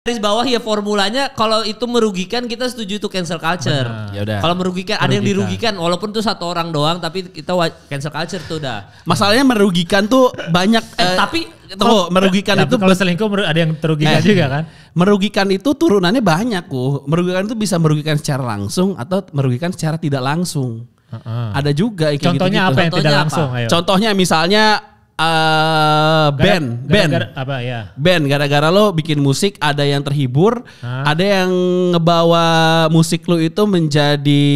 garis bawah ya formulanya kalau itu merugikan kita setuju itu cancel culture. Ya udah. Kalau merugikan, merugikan ada yang dirugikan walaupun tuh satu orang doang tapi kita cancel culture tuh dah Masalahnya merugikan tuh banyak eh, eh, tapi tuh merugikan ya, itu kalau selingkuh ada yang terugikan eh, juga kan. Merugikan itu turunannya banyak kok Merugikan itu bisa merugikan secara langsung atau merugikan secara tidak langsung. Uh -uh. Ada juga kayak Contohnya gitu -gitu. apa yang Contohnya tidak langsung? Ayo. Contohnya misalnya uh, band, gara, band, gara, apa ya? Band, gara-gara lo bikin musik, ada yang terhibur, Hah? ada yang ngebawa musik lo itu menjadi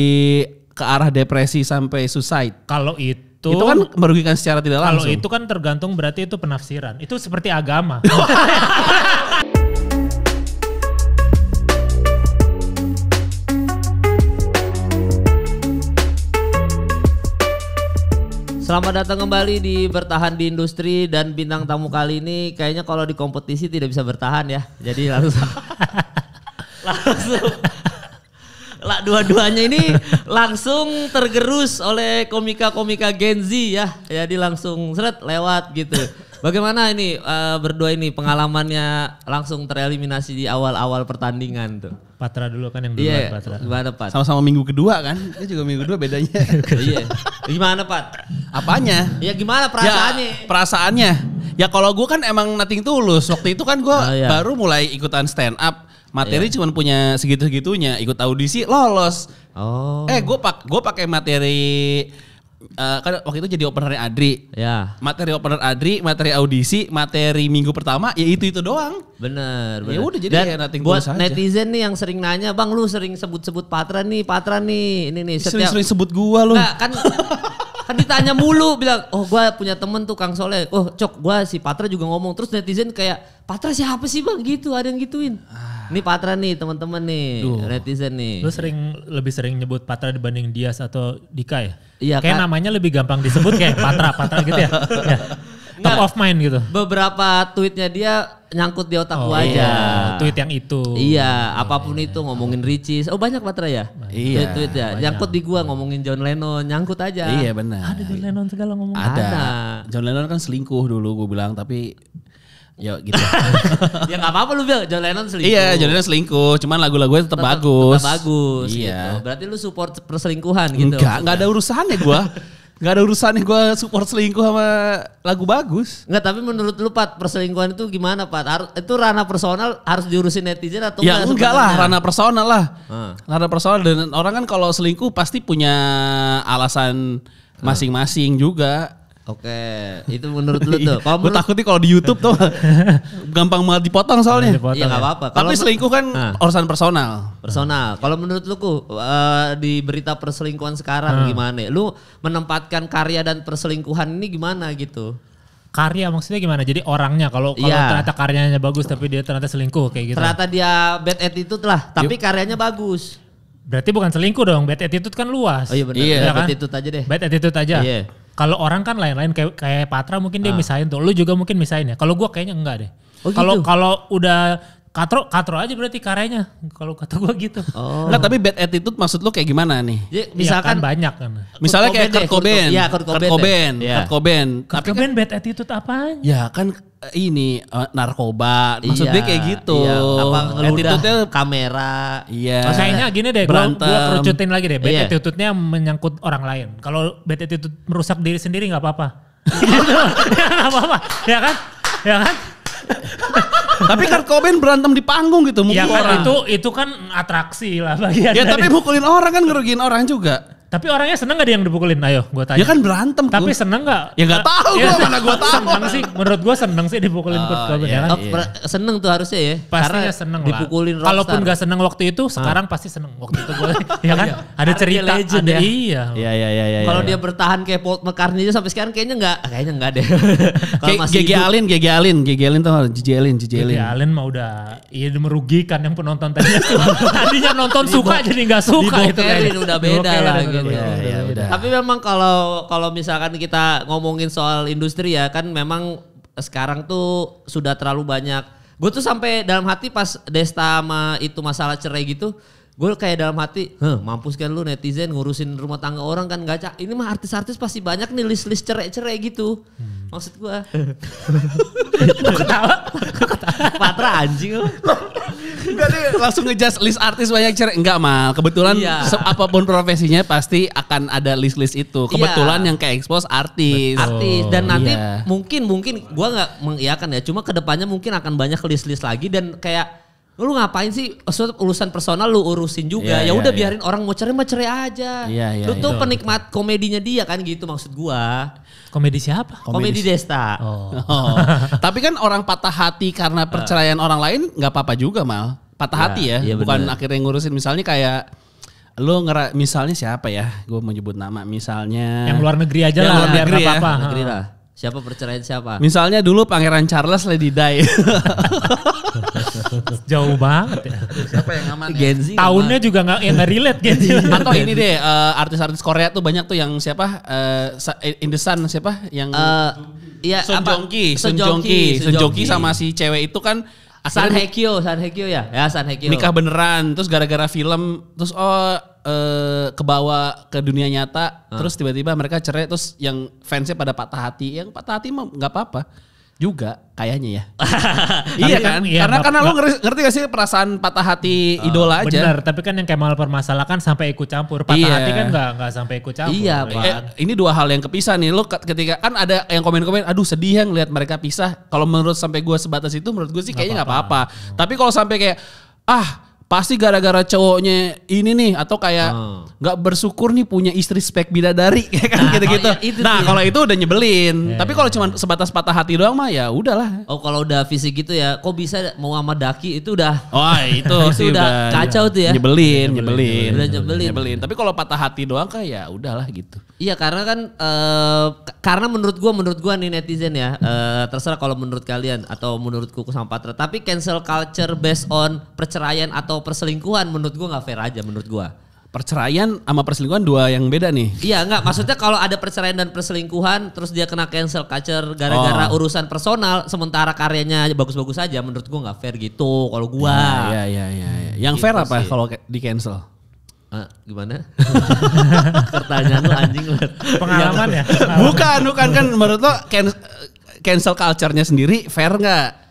ke arah depresi sampai suicide. Kalau itu itu, itu kan merugikan secara tidak langsung. Kalau itu kan tergantung berarti itu penafsiran. Itu seperti agama. Selamat datang kembali di Bertahan di Industri dan bintang tamu kali ini kayaknya kalau di kompetisi tidak bisa bertahan ya. Jadi langsung langsung lah dua-duanya ini langsung tergerus oleh komika-komika Gen Z ya. Jadi langsung seret lewat gitu. Bagaimana ini uh, berdua ini pengalamannya langsung tereliminasi di awal-awal pertandingan tuh? Patra dulu kan yang iya, duluan yeah, Patra. Gimana Pat? Sama-sama minggu kedua kan? Ini juga minggu kedua bedanya. Iya. gimana Pat? Apanya? Ya gimana perasaannya? Ya, perasaannya. Ya kalau gue kan emang nothing tulus. Waktu itu kan gue oh, ah, iya. baru mulai ikutan stand up. Materi yeah. cuma punya segitu-segitunya. Ikut audisi lolos. Oh. Eh gue pak gue pakai materi uh, kan waktu itu jadi openernya Adri. Ya. Materi opener Adri, materi audisi, materi minggu pertama ya itu itu doang. Bener. Ya bener. Ya udah jadi Dan ya nothing buat netizen nih yang sering nanya, bang lu sering sebut-sebut Patra nih, Patra nih, ini nih. sering Sering-sering sebut gua lu. Nah, kan kan ditanya mulu bilang oh gue punya temen tuh Kang Soleh oh cok gue si Patra juga ngomong terus netizen kayak Patra siapa sih bang gitu ada yang gituin ah, ini Patra nih teman-teman nih, Duh. netizen nih. Lu sering lebih sering nyebut Patra dibanding Dias atau Dika ya? Iya. Kayak namanya lebih gampang disebut kayak Patra, Patra gitu ya. ya. Nggak, top of mind gitu. Beberapa tweetnya dia nyangkut di otak oh, gua iya. aja. Tweet yang itu. Iya, apapun iya. itu ngomongin Ricis. Oh banyak Patra ya? Iya. Tweet, tweet ya. Nyangkut di gua ngomongin John Lennon, nyangkut aja. Iya benar. Ada John Lennon segala ngomong. Ada. Ada. John Lennon kan selingkuh dulu gua bilang tapi Yo gitu. ya nggak apa-apa lu bilang John Lennon selingkuh. Iya, John Lennon selingkuh, cuman lagu-lagunya tetap, tetap bagus. Tetap bagus iya. gitu. Berarti lu support perselingkuhan gitu. Enggak, enggak ada urusannya gua. Enggak ada urusannya gua support selingkuh sama lagu bagus. Enggak, tapi menurut lu Pat, perselingkuhan itu gimana Pat? Harus, itu ranah personal harus diurusin netizen atau ya, enggak? enggak lah, ranah personal lah. Hmm. Ranah personal dan orang kan kalau selingkuh pasti punya alasan masing-masing juga Oke, itu menurut lu iya. tuh. Kalau menurut... takut nih kalau di YouTube tuh gampang malah dipotong soalnya. iya nggak ya. apa-apa. Tapi selingkuh kan nah. urusan personal. Personal. Kalau menurut lu uh, di berita perselingkuhan sekarang hmm. gimana? Lu menempatkan karya dan perselingkuhan ini gimana gitu? karya maksudnya gimana? Jadi orangnya kalau kalau yeah. ternyata karyanya bagus tapi dia ternyata selingkuh kayak gitu. Ternyata dia bad attitude lah, tapi Yuk. karyanya bagus. Berarti bukan selingkuh dong, bad attitude kan luas. Oh iya benar. Iya, ya bad kan? attitude aja deh. Bad attitude aja. Iya. Kalau orang kan lain-lain kayak kayak Patra mungkin dia ah. misain tuh. Lu juga mungkin misalnya. ya. Kalau gua kayaknya enggak deh. Oh, kalau gitu? kalau udah katro katro aja berarti karyanya. Kalau kata gua gitu. Oh. nah tapi bad attitude maksud lu kayak gimana nih? Ya, ya misalkan ya, kan banyak kan. Misalnya kayak Kurt Cobain. Iya, Kurt Cobain. Kurt Cobain. Kurt kan Cobain bad attitude apa? Ya kan Eh, ini eh, narkoba maksudnya iya, kayak gitu iya. apa ngeludah kamera iya oh, kayaknya gini deh gua, gua kerucutin lagi deh bad iya. attitude-nya menyangkut orang lain kalau bad attitude merusak diri sendiri nggak apa-apa nggak apa-apa ya kan ya kan tapi Kurt kan Cobain berantem di panggung gitu mungkin ya kan, orang. itu itu kan atraksi lah bagian ya tapi mukulin orang kan ngerugiin orang juga tapi orangnya seneng gak dia yang dipukulin? Ayo, gue tanya. Ya kan berantem. Tapi ya gua. seneng gak? Ya gak tau ya, gue mana gue tahu. Seneng sih, menurut gue seneng sih dipukulin ah, iya, iya. oh, Kurt Cobain. Iya, iya. Seneng tuh harusnya ya. Pastinya Karena seneng dipukulin lah. Dipukulin Kalaupun gak seneng waktu itu, ah. sekarang pasti seneng waktu itu gue. ya kan? Iya. ada cerita, legend, ada ya. iya. Iya, iya, iya. Ya, Kalau ya. dia bertahan kayak Paul McCartney aja sampai sekarang kayaknya gak. kayaknya gak deh. Kalau Gigi Alin, Gigi Alin, Gigi Alin tuh Gigi Alin, Gigi Alin. Gigi Alin mah udah, iya merugikan yang penonton tadinya. Tadinya nonton suka jadi nggak suka itu. Udah beda lah gitu. Yeah, iya, iya, Tapi memang kalau kalau misalkan kita ngomongin soal industri ya kan memang sekarang tuh sudah terlalu banyak. Gue tuh sampai dalam hati pas Desta sama itu masalah cerai gitu, gue kayak dalam hati, huh, mampus kan lu netizen ngurusin rumah tangga orang kan gak cak. Ini mah artis-artis pasti banyak nih list-list cerai-cerai gitu. Hmm. Maksud gue. Ketawa? Patra anjing lu. langsung ngejudge list artis banyak cerai. Enggak mal, kebetulan iya. apapun profesinya pasti akan ada list-list itu. Iya. Kebetulan iya. yang kayak expose artis. Artis dan nanti iya. mungkin mungkin gue gak mengiakan ya, cuma kedepannya mungkin akan banyak list-list lagi dan kayak lu ngapain sih urusan personal lu urusin juga iya, ya iya, udah biarin orang mau cerai mah cerai aja yeah, lu tuh penikmat komedinya dia kan gitu maksud gue. Komedi siapa? Komedi, Komedi Desta. Oh. oh. Tapi kan orang patah hati karena eh. perceraian orang lain nggak apa-apa juga mal. Patah ya, hati ya, iya bukan bener. akhirnya ngurusin misalnya kayak lo ngera misalnya siapa ya? Gue mau nyebut nama misalnya. Yang luar negeri aja lah, luar negeri ya. apa-apa. Negeri lah. Siapa perceraian siapa? Misalnya dulu Pangeran Charles Lady Di. Jauh banget ya. Siapa yang aman? Ya? Gen Z. Tahunnya juga nggak ya, nggak relate Gen Z. Atau ini deh artis eh, artis-artis Korea tuh banyak tuh yang siapa uh, eh, eh, in the sun siapa yang uh, ya, Sun Jongki, Son Jongki, Son Jongki sama si cewek itu kan San Hekyo, San Hekyo ya, ya San Hekyo. Nikah beneran, terus gara-gara film, terus oh eh, bawah ke dunia nyata, hmm. terus tiba-tiba mereka cerai, terus yang fansnya pada patah hati, yang patah hati mah nggak apa-apa juga kayaknya ya. iya kan, kan? Iya, karena karena lu ngerti, ngerti gak sih perasaan patah hati uh, idola aja. Benar, tapi kan yang Kemal permasalahkan sampai ikut campur. Patah iya. hati kan gak, gak sampai ikut campur. Iya, ya eh, kan? eh, ini dua hal yang kepisah nih. lo ketika kan ada yang komen-komen, aduh sedih yang lihat mereka pisah. Kalau menurut sampai gua sebatas itu menurut gue sih kayaknya nggak apa-apa. Tapi kalau sampai kayak ah pasti gara-gara cowoknya ini nih atau kayak oh. nggak hmm. bersyukur nih punya istri spek bidadari kayak kan nah, gitu-gitu. Oh, iya, nah, gitu -gitu. oh, ya, nah kalau itu udah nyebelin. Yeah, Tapi iya, kalau iya. cuma sebatas patah hati doang mah ya udahlah. Oh kalau udah fisik gitu ya, kok bisa mau sama Daki itu udah. Oh ah, itu sih udah kacau tuh ya. Nyebelin, nyebelin. nyebelin. nyebelin. Nyebelin. Tapi kalau patah hati doang kayak ya udahlah gitu. Iya karena kan uh, karena menurut gua menurut gua nih netizen ya uh, terserah kalau menurut kalian atau menurutku sama Patra. Tapi cancel culture based on perceraian atau atau perselingkuhan menurut gua nggak fair aja menurut gua perceraian sama perselingkuhan dua yang beda nih. Iya nggak, maksudnya kalau ada perceraian dan perselingkuhan, terus dia kena cancel culture gara-gara oh. urusan personal, sementara karyanya bagus-bagus aja, menurut gua nggak fair gitu. Kalau gua. Iya iya iya. Ya. Yang gitu fair apa kalau di cancel? Ah, gimana? Pertanyaan lu anjing lu. Pengalaman ya? Bukan, bukan kan menurut lo cancel culture-nya sendiri fair nggak?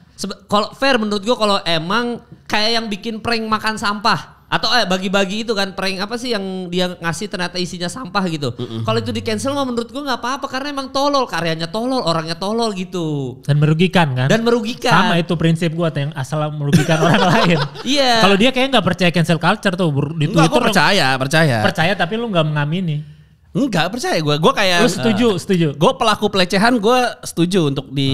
kalau fair menurut gua kalau emang kayak yang bikin prank makan sampah atau eh bagi-bagi itu kan prank apa sih yang dia ngasih ternyata isinya sampah gitu. Mm -mm. Kalau itu di cancel mah menurut gua nggak apa-apa karena emang tolol karyanya tolol orangnya tolol gitu. Dan merugikan kan? Dan merugikan. Sama itu prinsip gua yang asal merugikan orang lain. Iya. yeah. Kalau dia kayak nggak percaya cancel culture tuh di Aku percaya, percaya. Percaya tapi lu nggak mengamini. Enggak percaya gue, gue kayak Lu setuju, uh, setuju. Gue pelaku pelecehan gue setuju untuk di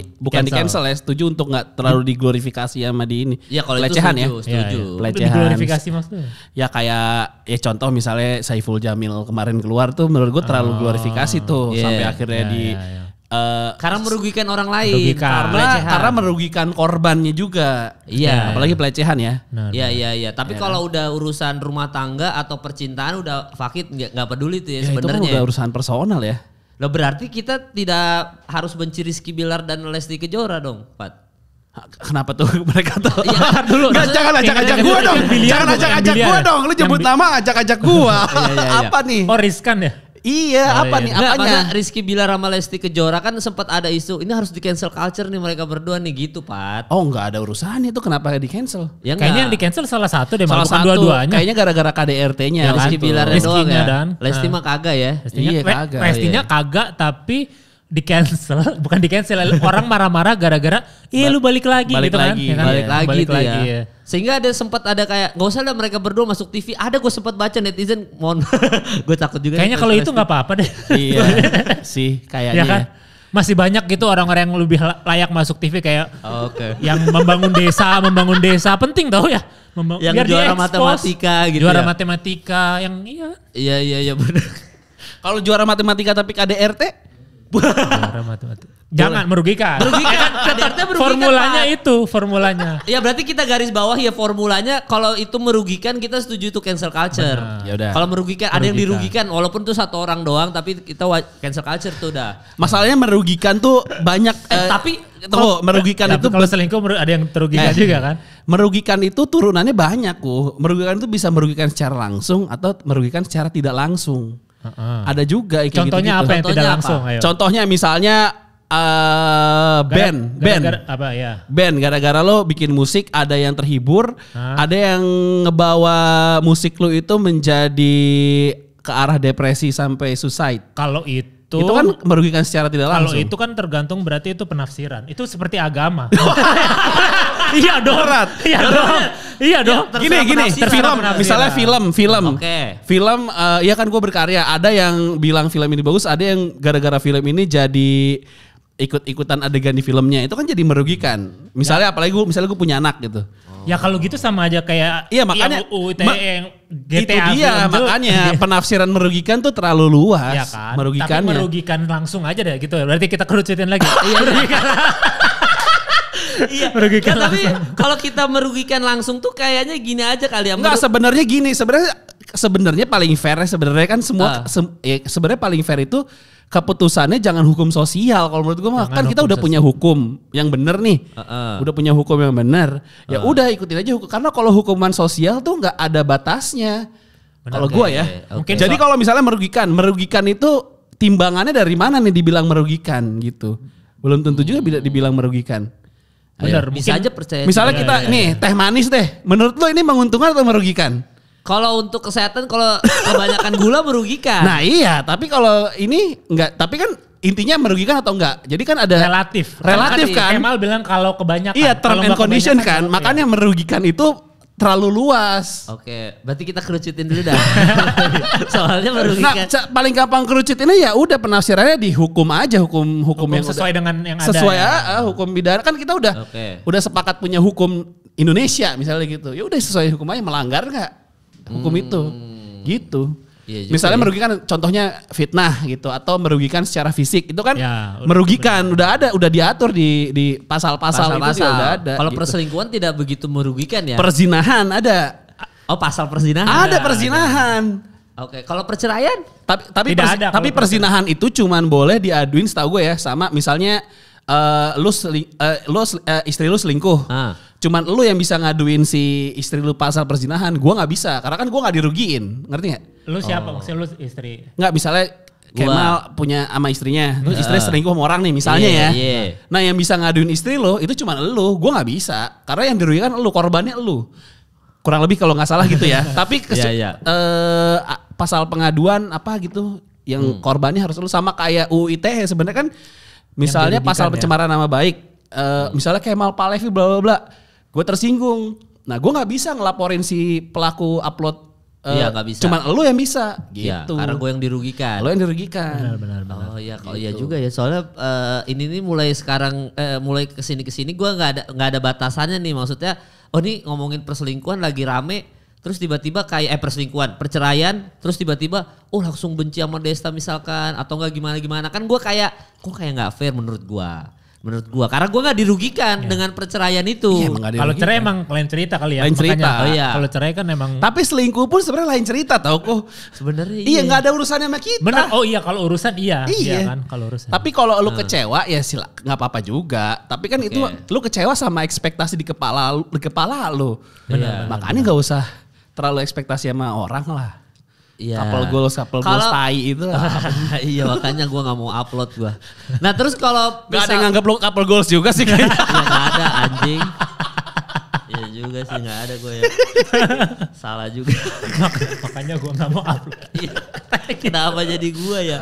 hmm, bukan cancel. di cancel ya, setuju untuk nggak terlalu diglorifikasi sama di ini. Ya kalau pelecehan itu setuju, ya. Setuju. Ya, ya. Pelecehan. Diglorifikasi maksudnya? Ya kayak ya contoh misalnya Saiful Jamil kemarin keluar tuh menurut gue terlalu oh, glorifikasi tuh yeah, sampai akhirnya yeah, di yeah, yeah Uh, karena merugikan orang lain, merugikan. karena karena merugikan korbannya juga. Iya, ya, apalagi pelecehan ya. iya iya iya. Tapi ya. kalau kan? udah urusan rumah tangga atau percintaan udah fakit nggak nggak peduli tuh ya, ya kan sebenarnya. Itu udah urusan personal ya. Lo berarti kita tidak harus benci Rizky Bilar dan Lesti Kejora dong, Pat. Kenapa tuh mereka tuh? Ya, dulu. Nggak, jangan ajak-ajak gue dong. Jangan ajak-ajak gue dong. Lu jemput nama ajak-ajak gue. Iya, iya, iya. Apa nih? Oh, riskan ya? Iya, oh, apa iya. nih? Nggak, apanya? Masa Rizky Bilar sama Lesti Kejora kan sempat ada isu ini harus di cancel culture nih mereka berdua nih gitu, Pat. Oh, enggak ada urusan itu kenapa di cancel? Ya, Kayaknya yang di cancel salah satu deh, salah satu. dua-duanya. Kayaknya gara-gara KDRT-nya ya, Rizky Bilar doang ya. Dan, Lesti nah. mah kagak ya. Lestinya, iya, kagak. Lestinya iya. kagak tapi di cancel bukan di cancel orang marah-marah gara-gara iya lu balik lagi balik gitu kan. lagi, ya kan, balik ya, lagi balik ya. lagi ya. ya sehingga ada sempat ada kayak nggak usah lah mereka berdua masuk TV ada gue sempat baca netizen mohon gue takut juga kayaknya kalau itu nggak apa-apa deh iya sih kayaknya ya kan? masih banyak gitu orang-orang yang lebih layak masuk TV kayak oh, okay. yang membangun desa, membangun desa penting tau ya. Memba yang biar juara matematika gitu. Juara ya? matematika yang iya. Iya iya iya benar. Kalau juara matematika tapi KDRT Jangan merugikan. Merugikan. Tetapnya merugikan. Formulanya Pak. itu, formulanya. ya berarti kita garis bawah ya formulanya kalau itu merugikan kita setuju itu cancel culture. Ya udah. Kalau merugikan, merugikan ada yang dirugikan walaupun tuh satu orang doang tapi kita cancel culture tuh udah. Masalahnya merugikan tuh banyak eh, eh tapi Tuh, merugikan ya, itu kalau selingkuh ada yang terugikan eh, juga kan? Merugikan itu turunannya banyak, ku. Merugikan itu bisa merugikan secara langsung atau merugikan secara tidak langsung. Uh-uh. Ada juga kayak Contohnya gitu, apa yang Contohnya tidak apa? langsung? Ayo. Contohnya misalnya uh, band, gara, band, gara, apa ya? Band gara-gara lo bikin musik ada yang terhibur, huh? ada yang ngebawa musik lo itu menjadi ke arah depresi sampai suicide. Kalau itu itu kan merugikan secara tidak langsung. Kalau itu kan tergantung berarti itu penafsiran. Itu seperti agama. iya dong. Berat. Iya dong. Iya dong. Ya, gini gini, film misalnya film, film. Oke. Film uh, ya kan gue berkarya, ada yang bilang film ini bagus, ada yang gara-gara film ini jadi ikut-ikutan adegan di filmnya itu kan jadi merugikan. Misalnya ya. apalagi gue misalnya gue punya anak gitu. Ya kalau gitu sama aja kayak Iya makanya IUU, ITE, ma GTA itu dia makanya itu. penafsiran merugikan tuh terlalu luas. Ya kan? Merugikannya. Tapi merugikan langsung aja deh gitu. Berarti kita kerucutin lagi. iya. merugikan. iya. Merugikan nah, Tapi kalau kita merugikan langsung tuh kayaknya gini aja kali ya. Enggak sebenarnya gini, sebenarnya sebenarnya paling fair ya, sebenarnya kan semua uh. se ya, sebenarnya paling fair itu keputusannya jangan hukum sosial kalau menurut gue mah kan kita udah punya hukum yang benar nih uh -uh. udah punya hukum yang benar. ya uh. udah ikutin aja hukum karena kalau hukuman sosial tuh nggak ada batasnya kalau gue ya okay. jadi kalau misalnya merugikan merugikan itu timbangannya dari mana nih dibilang merugikan gitu belum tentu juga bila dibilang merugikan Benar, bisa aja percaya. Misalnya kita ya, ya, ya. nih iya. teh manis teh, menurut lo ini menguntungkan atau merugikan? Kalau untuk kesehatan kalau kebanyakan gula merugikan. Nah iya, tapi kalau ini enggak, tapi kan intinya merugikan atau enggak. Jadi kan ada relatif. Relatif kan. Kemal bilang kalau kebanyakan. Iya, term and condition kan. Makanya iya. merugikan itu terlalu luas. Oke, berarti kita kerucutin dulu dah. Soalnya merugikan. Nah, paling gampang kerucutinnya ya udah penafsirannya dihukum aja hukum hukum, hukum yang sesuai udah, dengan yang ada. Sesuai ya. Ah, ah, hukum pidana kan kita udah Oke. udah sepakat punya hukum Indonesia misalnya gitu. Ya udah sesuai hukum aja melanggar enggak? hukum hmm. itu. Gitu. ya, Misalnya ya. merugikan contohnya fitnah gitu atau merugikan secara fisik itu kan ya, udah merugikan bener. udah ada udah diatur di di pasal-pasal itu pasal. udah ada. Kalau gitu. perselingkuhan tidak begitu merugikan ya. Perzinahan ada. Oh pasal perzinahan. Ada, ada perzinahan. Ada. Oke, kalau perceraian? Tapi tapi tidak persi, ada tapi perzinahan itu cuman boleh diaduin setahu gue ya sama misalnya Eh, lu seling, uh, eh, lu uh, istri lu selingkuh. Ah. Cuman lu yang bisa ngaduin si istri lu pasal perzinahan, gua nggak bisa karena kan gua nggak dirugiin. Ngerti nggak? Lu siapa? Oh. Maksudnya lu istri. Nggak misalnya Kemal punya sama istrinya, terus uh. Ah. istri selingkuh sama orang nih misalnya yeah, ya. Yeah. Nah yang bisa ngaduin istri lo itu cuman lo, Gua nggak bisa karena yang dirugikan lo, korbannya lo. Kurang lebih kalau nggak salah gitu ya. Tapi iya, ke yeah, iya. yeah. Uh, pasal pengaduan apa gitu yang hmm. korbannya harus lo sama kayak UU ITE ya. sebenarnya kan Misalnya pasal pencemaran ya? nama baik, uh, misalnya Kemal Palevi bla bla bla, gue tersinggung. Nah, gue nggak bisa ngelaporin si pelaku upload Uh, iya gak bisa. Cuman lu yang bisa iya, gitu. Ya, karena gue yang dirugikan. Lo yang dirugikan. Benar benar. Oh iya kalau iya gitu. iya juga ya. Soalnya uh, ini nih mulai sekarang uh, mulai kesini kesini gue nggak ada nggak ada batasannya nih maksudnya. Oh ini ngomongin perselingkuhan lagi rame terus tiba-tiba kayak eh perselingkuhan, perceraian, terus tiba-tiba oh langsung benci sama Desta misalkan atau enggak gimana-gimana kan Gua kayak kok kayak nggak fair menurut gua, menurut gua karena gua nggak dirugikan ya. dengan perceraian itu. Ya, kalau cerai emang lain cerita kali ya. Lain cerita. oh, iya. Kalau cerai kan emang Tapi selingkuh pun sebenarnya lain cerita tau kok. Sebenarnya iya. iya. nggak iya, ada urusannya sama kita. Benar. Oh iya kalau urusan iya. Iya, iya kan kalau urusan. Tapi kalau lu hmm. kecewa ya sila nggak apa-apa juga. Tapi kan okay. itu lu kecewa sama ekspektasi di kepala di kepala lu. Benar. Iya, makanya nggak usah terlalu ekspektasi sama orang lah. Iya. Couple goals, couple kalo, goals tai itu lah. iya makanya gue gak mau upload gue. Nah terus kalau Gak ada yang nganggep lo couple goals juga sih kayaknya. ya, gak ada anjing. Iya juga sih gak ada gue ya. Salah juga. makanya gue gak mau upload. Iya. Kenapa jadi gue ya?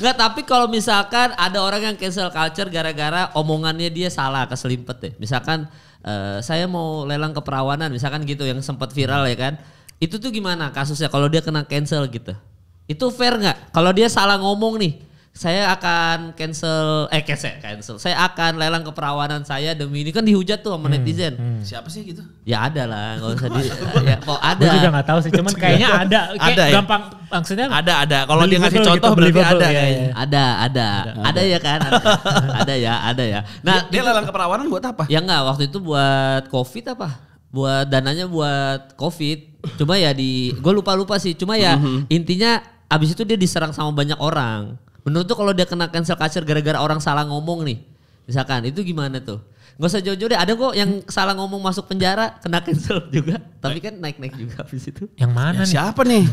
Enggak tapi kalau misalkan ada orang yang cancel culture gara-gara omongannya dia salah keselimpet ya. Misalkan uh, saya mau lelang keperawanan misalkan gitu yang sempat viral ya kan itu tuh gimana kasusnya kalau dia kena cancel gitu? Itu fair nggak? Kalau dia salah ngomong nih, saya akan cancel eh cancel cancel saya akan lelang keperawanan saya demi ini kan dihujat tuh sama hmm, netizen hmm. siapa sih gitu ya ada lah nggak usah di ya kok ada gue juga nggak tahu sih cuman iya. kayaknya ada Kayak ada ya? gampang ya? maksudnya ada ada kalau dia ngasih contoh gitu, berarti ada ya, ya. Ada, ada ada ada ya kan ada, ada ya ada ya nah dia, dia lelang keperawanan buat apa ya nggak. waktu itu buat covid apa buat dananya buat covid cuma ya di gue lupa lupa sih cuma ya mm-hmm. intinya abis itu dia diserang sama banyak orang menurut tuh kalau dia kena cancel culture gara-gara orang salah ngomong nih misalkan itu gimana tuh Gak usah jauh-jauh deh. Ada kok yang salah ngomong masuk penjara kena cancel juga. Tapi kan naik-naik juga habis itu. Yang mana ya, nih? Siapa nih?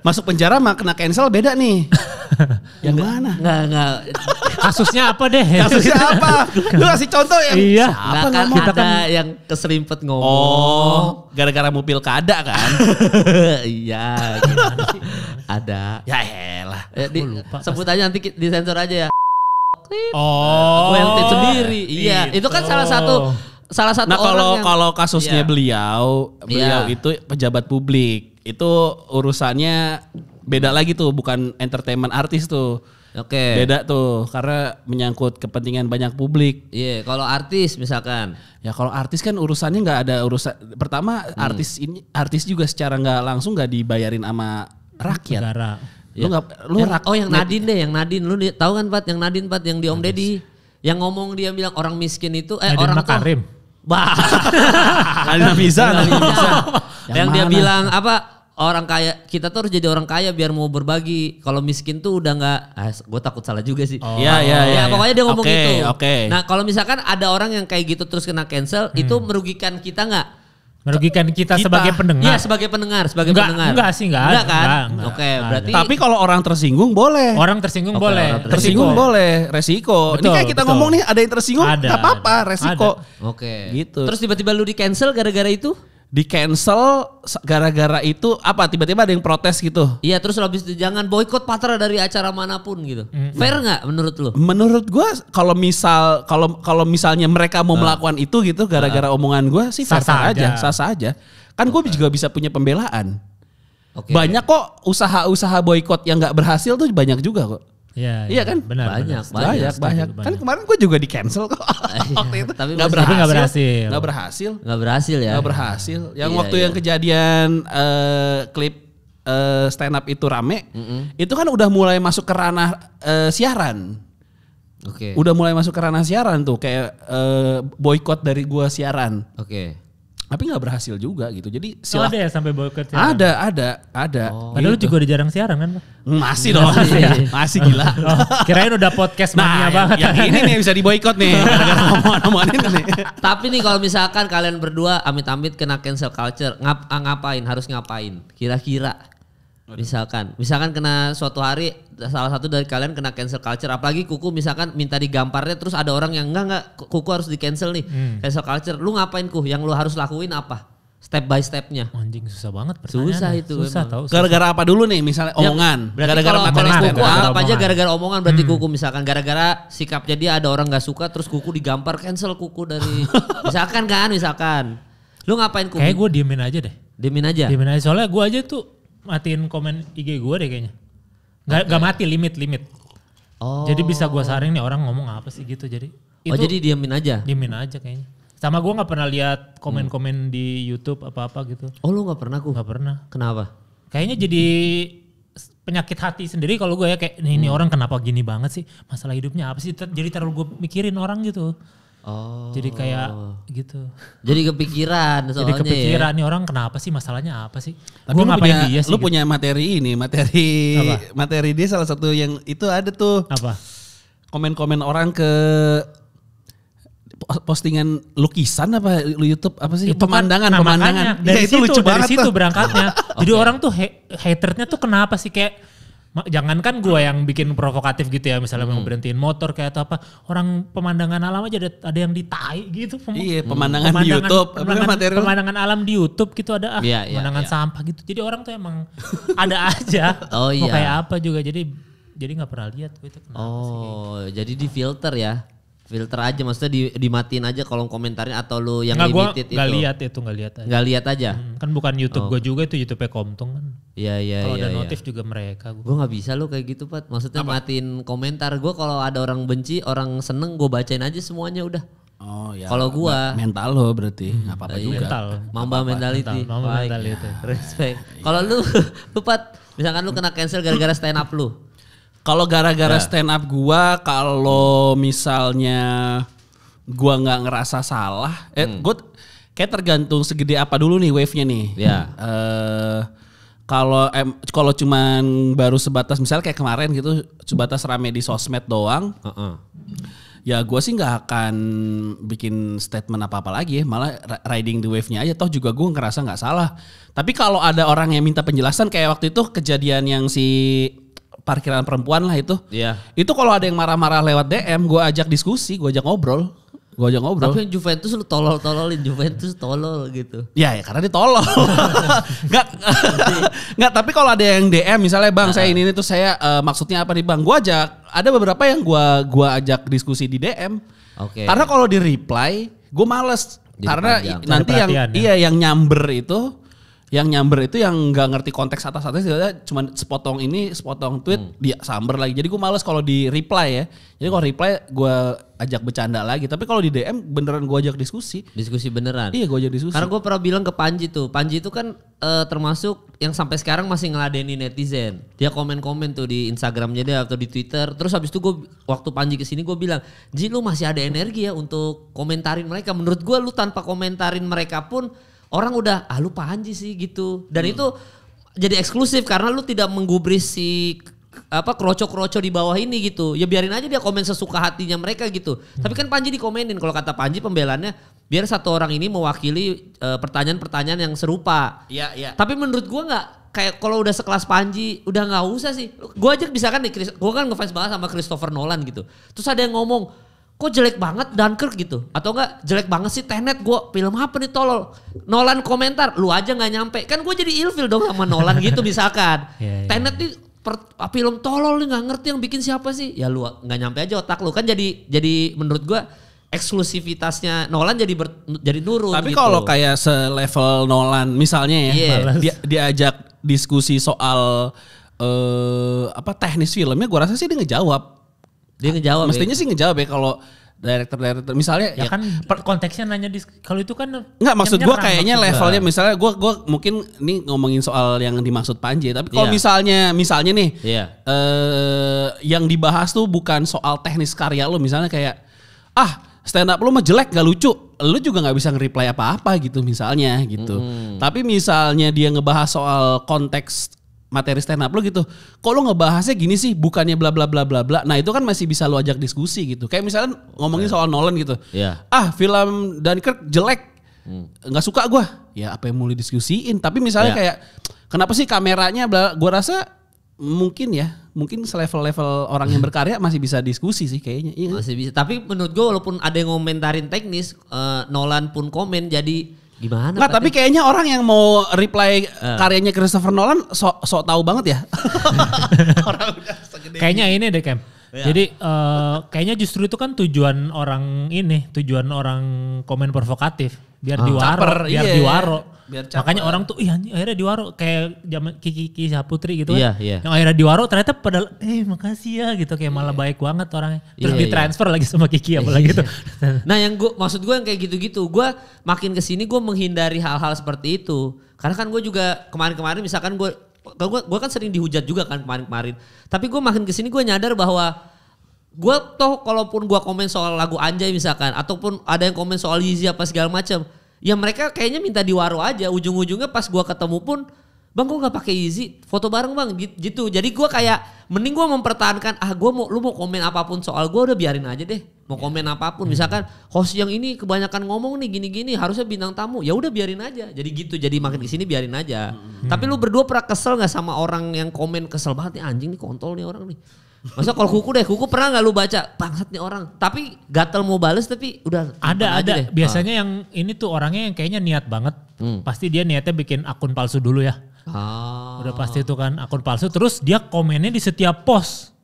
masuk penjara mah kena cancel beda nih. yang mana? Enggak, enggak. Kasusnya apa deh? Kasusnya apa? Lu kasih contoh yang iya. siapa kan ngomong? Ada kan... yang keserimpet ngomong. Oh, gara-gara mobil pilkada kan? iya. Ada. Ya elah. Ya, di, lupa. Sebut aja nanti di sensor aja ya. Oh. sendiri. Iya, itu, itu kan salah satu salah satu nah, orang kalau yang... kalau kasusnya yeah. beliau, beliau yeah. itu pejabat publik. Itu urusannya beda lagi tuh, bukan entertainment artis tuh. Oke. Okay. Beda tuh karena menyangkut kepentingan banyak publik. Iya, yeah, kalau artis misalkan. Ya kalau artis kan urusannya nggak ada urusan. Pertama hmm. artis ini artis juga secara nggak langsung nggak dibayarin sama rakyat. Negara. Lu ya. nggak lu ya, oh yang Nadine deh, yang Nadine lu tahu kan Pat yang Nadine Pat yang di Om Deddy yang ngomong dia bilang orang miskin itu eh Nadine orang Makarim. Bah. Nadine Mizan. yang, yang dia bilang apa? orang kaya kita tuh harus jadi orang kaya biar mau berbagi. Kalau miskin tuh udah nggak, ah, gue takut salah juga sih. Oh. Ya, ya, ya, ya, ya. pokoknya dia ngomong okay, itu. Okay. Nah kalau misalkan ada orang yang kayak gitu terus kena cancel, hmm. itu merugikan kita nggak? merugikan kita, kita sebagai pendengar. Iya, sebagai pendengar, sebagai enggak, pendengar. Enggak sih, enggak. Enggak kan? Enggak, enggak, Oke, enggak, berarti Tapi kalau orang tersinggung boleh. Orang tersinggung Oke, boleh. Orang tersinggung, resiko. boleh, resiko. Betul, ini kayak kita betul. ngomong nih ada yang tersinggung, enggak apa-apa, resiko. Oke. Gitu. Terus tiba-tiba lu di-cancel gara-gara itu? di cancel gara-gara itu apa tiba-tiba ada yang protes gitu iya terus habis itu jangan boykot Patra dari acara manapun gitu mm fair nggak menurut lo menurut gue kalau misal kalau kalau misalnya mereka mau uh. melakukan itu gitu gara-gara uh. omongan gue sih sah sah aja sah sah aja kan gue okay. juga bisa punya pembelaan okay. banyak kok usaha-usaha boykot yang nggak berhasil tuh banyak juga kok Iya, iya, iya kan? Benar, banyak, benar. banyak, banyak, banyak. banyak. Kan kemarin gue juga di cancel kok. Iya, waktu itu. Tapi gak berhasil. Gak berhasil. Gak berhasil. Gak berhasil ya. Gak berhasil. Yang iya, waktu iya. yang kejadian uh, klip uh, eh, stand up itu rame, mm -hmm. itu kan udah mulai masuk ke ranah uh, siaran. Oke. Okay. Udah mulai masuk ke ranah siaran tuh, kayak uh, boykot dari gua siaran. Oke. Okay tapi nggak berhasil juga gitu. Jadi oh, silah... oh, ada ya sampai boykot siaran. Ada, ada, ada. Oh. Padahal gitu. juga udah jarang siaran kan, hmm, Masih dong. Masih, ya. masih gila. Oh, kirain udah podcast nah, mania banget. Yang ini nih bisa diboykot nih. omongan ini nih. Tapi nih kalau misalkan kalian berdua amit-amit kena cancel culture, ngap ah, ngapain? Harus ngapain? Kira-kira Misalkan, misalkan kena suatu hari salah satu dari kalian kena cancel culture, apalagi kuku misalkan minta digamparnya terus ada orang yang enggak enggak kuku harus di cancel nih. Hmm. Cancel culture, lu ngapain kuh? Yang lu harus lakuin apa? Step by stepnya. Anjing susah banget Susah itu. Susah tau. Gara-gara apa dulu nih misalnya ya, omongan. Gara-gara materi kuku apa aja gara-gara omongan berarti hmm. kuku misalkan gara-gara sikap jadi ada orang nggak suka terus kuku digampar cancel kuku dari misalkan kan misalkan. Lu ngapain kuku? Kayak gue diemin aja deh. Diemin aja. Diemin aja soalnya gue aja tuh matiin komen IG gue deh kayaknya. Gak, okay. gak mati limit limit. Oh. Jadi bisa gue saring nih orang ngomong apa sih gitu jadi. Oh, Itu, oh jadi diamin aja. Diamin aja kayaknya. Sama gue nggak pernah lihat komen-komen hmm. di YouTube apa-apa gitu. Oh lu nggak pernah gue Gak pernah. Kenapa? Kayaknya jadi penyakit hati sendiri kalau gue ya kayak ini hmm. orang kenapa gini banget sih masalah hidupnya apa sih jadi terlalu gue mikirin orang gitu Oh. Jadi kayak gitu. Jadi kepikiran soalnya. Jadi ya. kepikiran ya. nih orang kenapa sih masalahnya apa sih? Tapi gua lu punya, dia sih? Lu gitu. punya materi ini, materi apa? materi dia salah satu yang itu ada tuh. Apa? Komen-komen orang ke postingan lukisan apa lu YouTube apa sih? Itu pemandangan, kan, pemandangan. Nah, makanya, dari ya, itu situ, lucu dari banget situ tuh. berangkatnya. Jadi okay. orang tuh haternya tuh kenapa sih kayak jangankan gue yang bikin provokatif gitu ya misalnya hmm. mau berhentiin motor kayak atau apa orang pemandangan alam aja ada, ada yang ditai gitu iya pemandangan, pemandangan di YouTube pemandangan, pemandangan alam di YouTube gitu ada ah ya, pemandangan iya. sampah gitu jadi orang tuh emang ada aja oh, mau iya. kayak apa juga jadi jadi nggak pernah lihat gue itu kenapa oh sih? Gitu. jadi di filter ya filter aja maksudnya di, dimatiin aja kolom komentarnya atau lu yang Nggak, limited gua, itu. Gak lihat itu, gak lihat aja. Gak lihat aja. Hmm, kan bukan YouTube oh. gue juga itu YouTube Komtung kan. Ya iya iya. Kalau ada iya, iya. notif ya. juga mereka. Gue nggak bisa lo kayak gitu Pak. Maksudnya Apa? matiin komentar gue kalau ada orang benci, orang seneng gue bacain aja semuanya udah. Oh ya. Kalau gua nah, mental lo berarti hmm. Gak apa-apa iya. juga. Mental. Mamba apa mentality. Mental, mamba mentality. Ya. Respect. Kalau lu lu misalkan lu kena cancel gara-gara stand up lu kalau gara-gara yeah. stand up gua, kalau misalnya gua nggak ngerasa salah, eh hmm. gua kayak tergantung segede apa dulu nih wave-nya nih. Ya. Yeah. Uh, kalau em kalau cuman baru sebatas misalnya kayak kemarin gitu sebatas rame di sosmed doang. Uh -uh. Ya gue sih nggak akan bikin statement apa apa lagi ya. malah riding the wave-nya aja. Toh juga gue ngerasa nggak salah. Tapi kalau ada orang yang minta penjelasan kayak waktu itu kejadian yang si parkiran perempuan lah itu. Iya. Itu kalau ada yang marah-marah lewat DM, gue ajak diskusi, gue ajak ngobrol. Gue ajak ngobrol. Tapi Juventus lu tolol-tololin, Juventus tolol gitu. Iya, ya karena dia tolol. Enggak. Enggak, tapi kalau ada yang DM misalnya, "Bang, nah. saya ini ini tuh saya uh, maksudnya apa nih, Bang?" Gue ajak ada beberapa yang gue gua ajak diskusi di DM. Oke. Okay. Karena kalau di reply, gue males Jadi karena panjang. nanti yang ya. iya yang nyamber itu yang nyamber itu yang nggak ngerti konteks atas atasnya cuma sepotong ini sepotong tweet hmm. dia samber lagi jadi gue males kalau di reply ya jadi kalau reply gue ajak bercanda lagi tapi kalau di DM beneran gue ajak diskusi diskusi beneran iya gue ajak diskusi karena gue pernah bilang ke Panji tuh Panji itu kan e, termasuk yang sampai sekarang masih ngeladeni netizen dia komen-komen tuh di Instagramnya dia atau di Twitter terus habis itu gue waktu Panji kesini gue bilang Ji lu masih ada energi ya untuk komentarin mereka menurut gue lu tanpa komentarin mereka pun orang udah ah lu Panji sih gitu. Dan hmm. itu jadi eksklusif karena lu tidak menggubris si apa kroco-kroco di bawah ini gitu. Ya biarin aja dia komen sesuka hatinya mereka gitu. Hmm. Tapi kan Panji dikomenin kalau kata Panji pembelannya biar satu orang ini mewakili eh, pertanyaan-pertanyaan uh, yang serupa. ya iya. Tapi menurut gua nggak kayak kalau udah sekelas Panji udah nggak usah sih. Gua aja bisa kan nih gua kan ngefans banget sama Christopher Nolan gitu. Terus ada yang ngomong, kok jelek banget Dunkirk gitu atau enggak jelek banget sih Tenet gue film apa nih tolol Nolan komentar lu aja nggak nyampe kan gue jadi ilfil dong sama Nolan gitu misalkan yeah, yeah. Tenet nih per, ah, film tolol nih nggak ngerti yang bikin siapa sih ya lu nggak nyampe aja otak lu kan jadi jadi menurut gue eksklusivitasnya Nolan jadi ber, jadi nurun tapi gitu. kalau kayak selevel Nolan misalnya ya yeah. Iya. dia diajak diskusi soal uh, apa teknis filmnya gue rasa sih dia ngejawab dia ngejawab. Mestinya ya. sih ngejawab ya kalau director director misalnya ya, ya kan konteksnya nanya di kalau itu kan nggak maksud gue kayaknya levelnya misalnya gue gua mungkin nih ngomongin soal yang dimaksud Panji tapi kalau yeah. misalnya misalnya nih yeah. eh, yang dibahas tuh bukan soal teknis karya lo misalnya kayak ah stand up lo mah jelek gak lucu lo juga nggak bisa nge-reply apa-apa gitu misalnya gitu mm -hmm. tapi misalnya dia ngebahas soal konteks materi stand up lo gitu. Kok lo ngebahasnya gini sih? Bukannya bla bla bla bla bla. Nah, itu kan masih bisa lo ajak diskusi gitu. Kayak misalnya ngomongin iya. soal Nolan gitu. Yeah. Ah, film Dunkirk jelek. Hmm. nggak hmm. suka gua. Ya apa yang mau diskusiin? Tapi misalnya yeah. kayak kenapa sih kameranya bla gua rasa mungkin ya mungkin selevel-level orang yang berkarya masih bisa diskusi sih kayaknya iya. masih bisa tapi menurut gue walaupun ada yang ngomentarin teknis uh, Nolan pun komen jadi Gimana? Nggak, tapi kayaknya orang yang mau reply uh. karyanya Christopher Nolan sok sok tahu banget ya. orang udah segede. Kayaknya ini deh, Kem. Ya. Jadi uh, kayaknya justru itu kan tujuan orang ini, tujuan orang komen provokatif biar ah. diwaro, Caper, biar iya. diwaro. Biar cakep. Makanya orang tuh, iya akhirnya diwaro kayak zaman Kiki Kiki Saputri gitu kan. Yeah. Iya. Yang akhirnya diwaro ternyata pada eh makasih ya gitu kayak yeah. malah iya. baik banget orangnya. Iya, Terus yeah, ditransfer yeah. lagi sama Kiki apalagi lagi itu. nah, yang gua maksud gua yang kayak gitu-gitu, gua makin ke sini gua menghindari hal-hal seperti itu. Karena kan gue juga kemarin-kemarin misalkan gue gue kan sering dihujat juga kan kemarin-kemarin. Tapi gue makin kesini gue nyadar bahwa gue toh kalaupun gue komen soal lagu Anjay misalkan ataupun ada yang komen soal Yeezy apa segala macam, ya mereka kayaknya minta di waro aja ujung-ujungnya pas gua ketemu pun bang gue nggak pakai izin foto bareng bang gitu jadi gua kayak mending gua mempertahankan ah gua mau lu mau komen apapun soal gua udah biarin aja deh mau komen apapun misalkan host yang ini kebanyakan ngomong nih gini-gini harusnya bintang tamu ya udah biarin aja jadi gitu jadi makin sini biarin aja hmm. tapi lu berdua pernah kesel nggak sama orang yang komen kesel banget nih anjing nih kontol nih orang nih Masa kalau kuku deh, kuku pernah nggak lu baca? Bangsat nih orang. Tapi gatel mau bales tapi udah ada ada. Deh. Biasanya ah. yang ini tuh orangnya yang kayaknya niat banget. Hmm. Pasti dia niatnya bikin akun palsu dulu ya. Ah. Udah pasti itu kan akun palsu terus dia komennya di setiap post.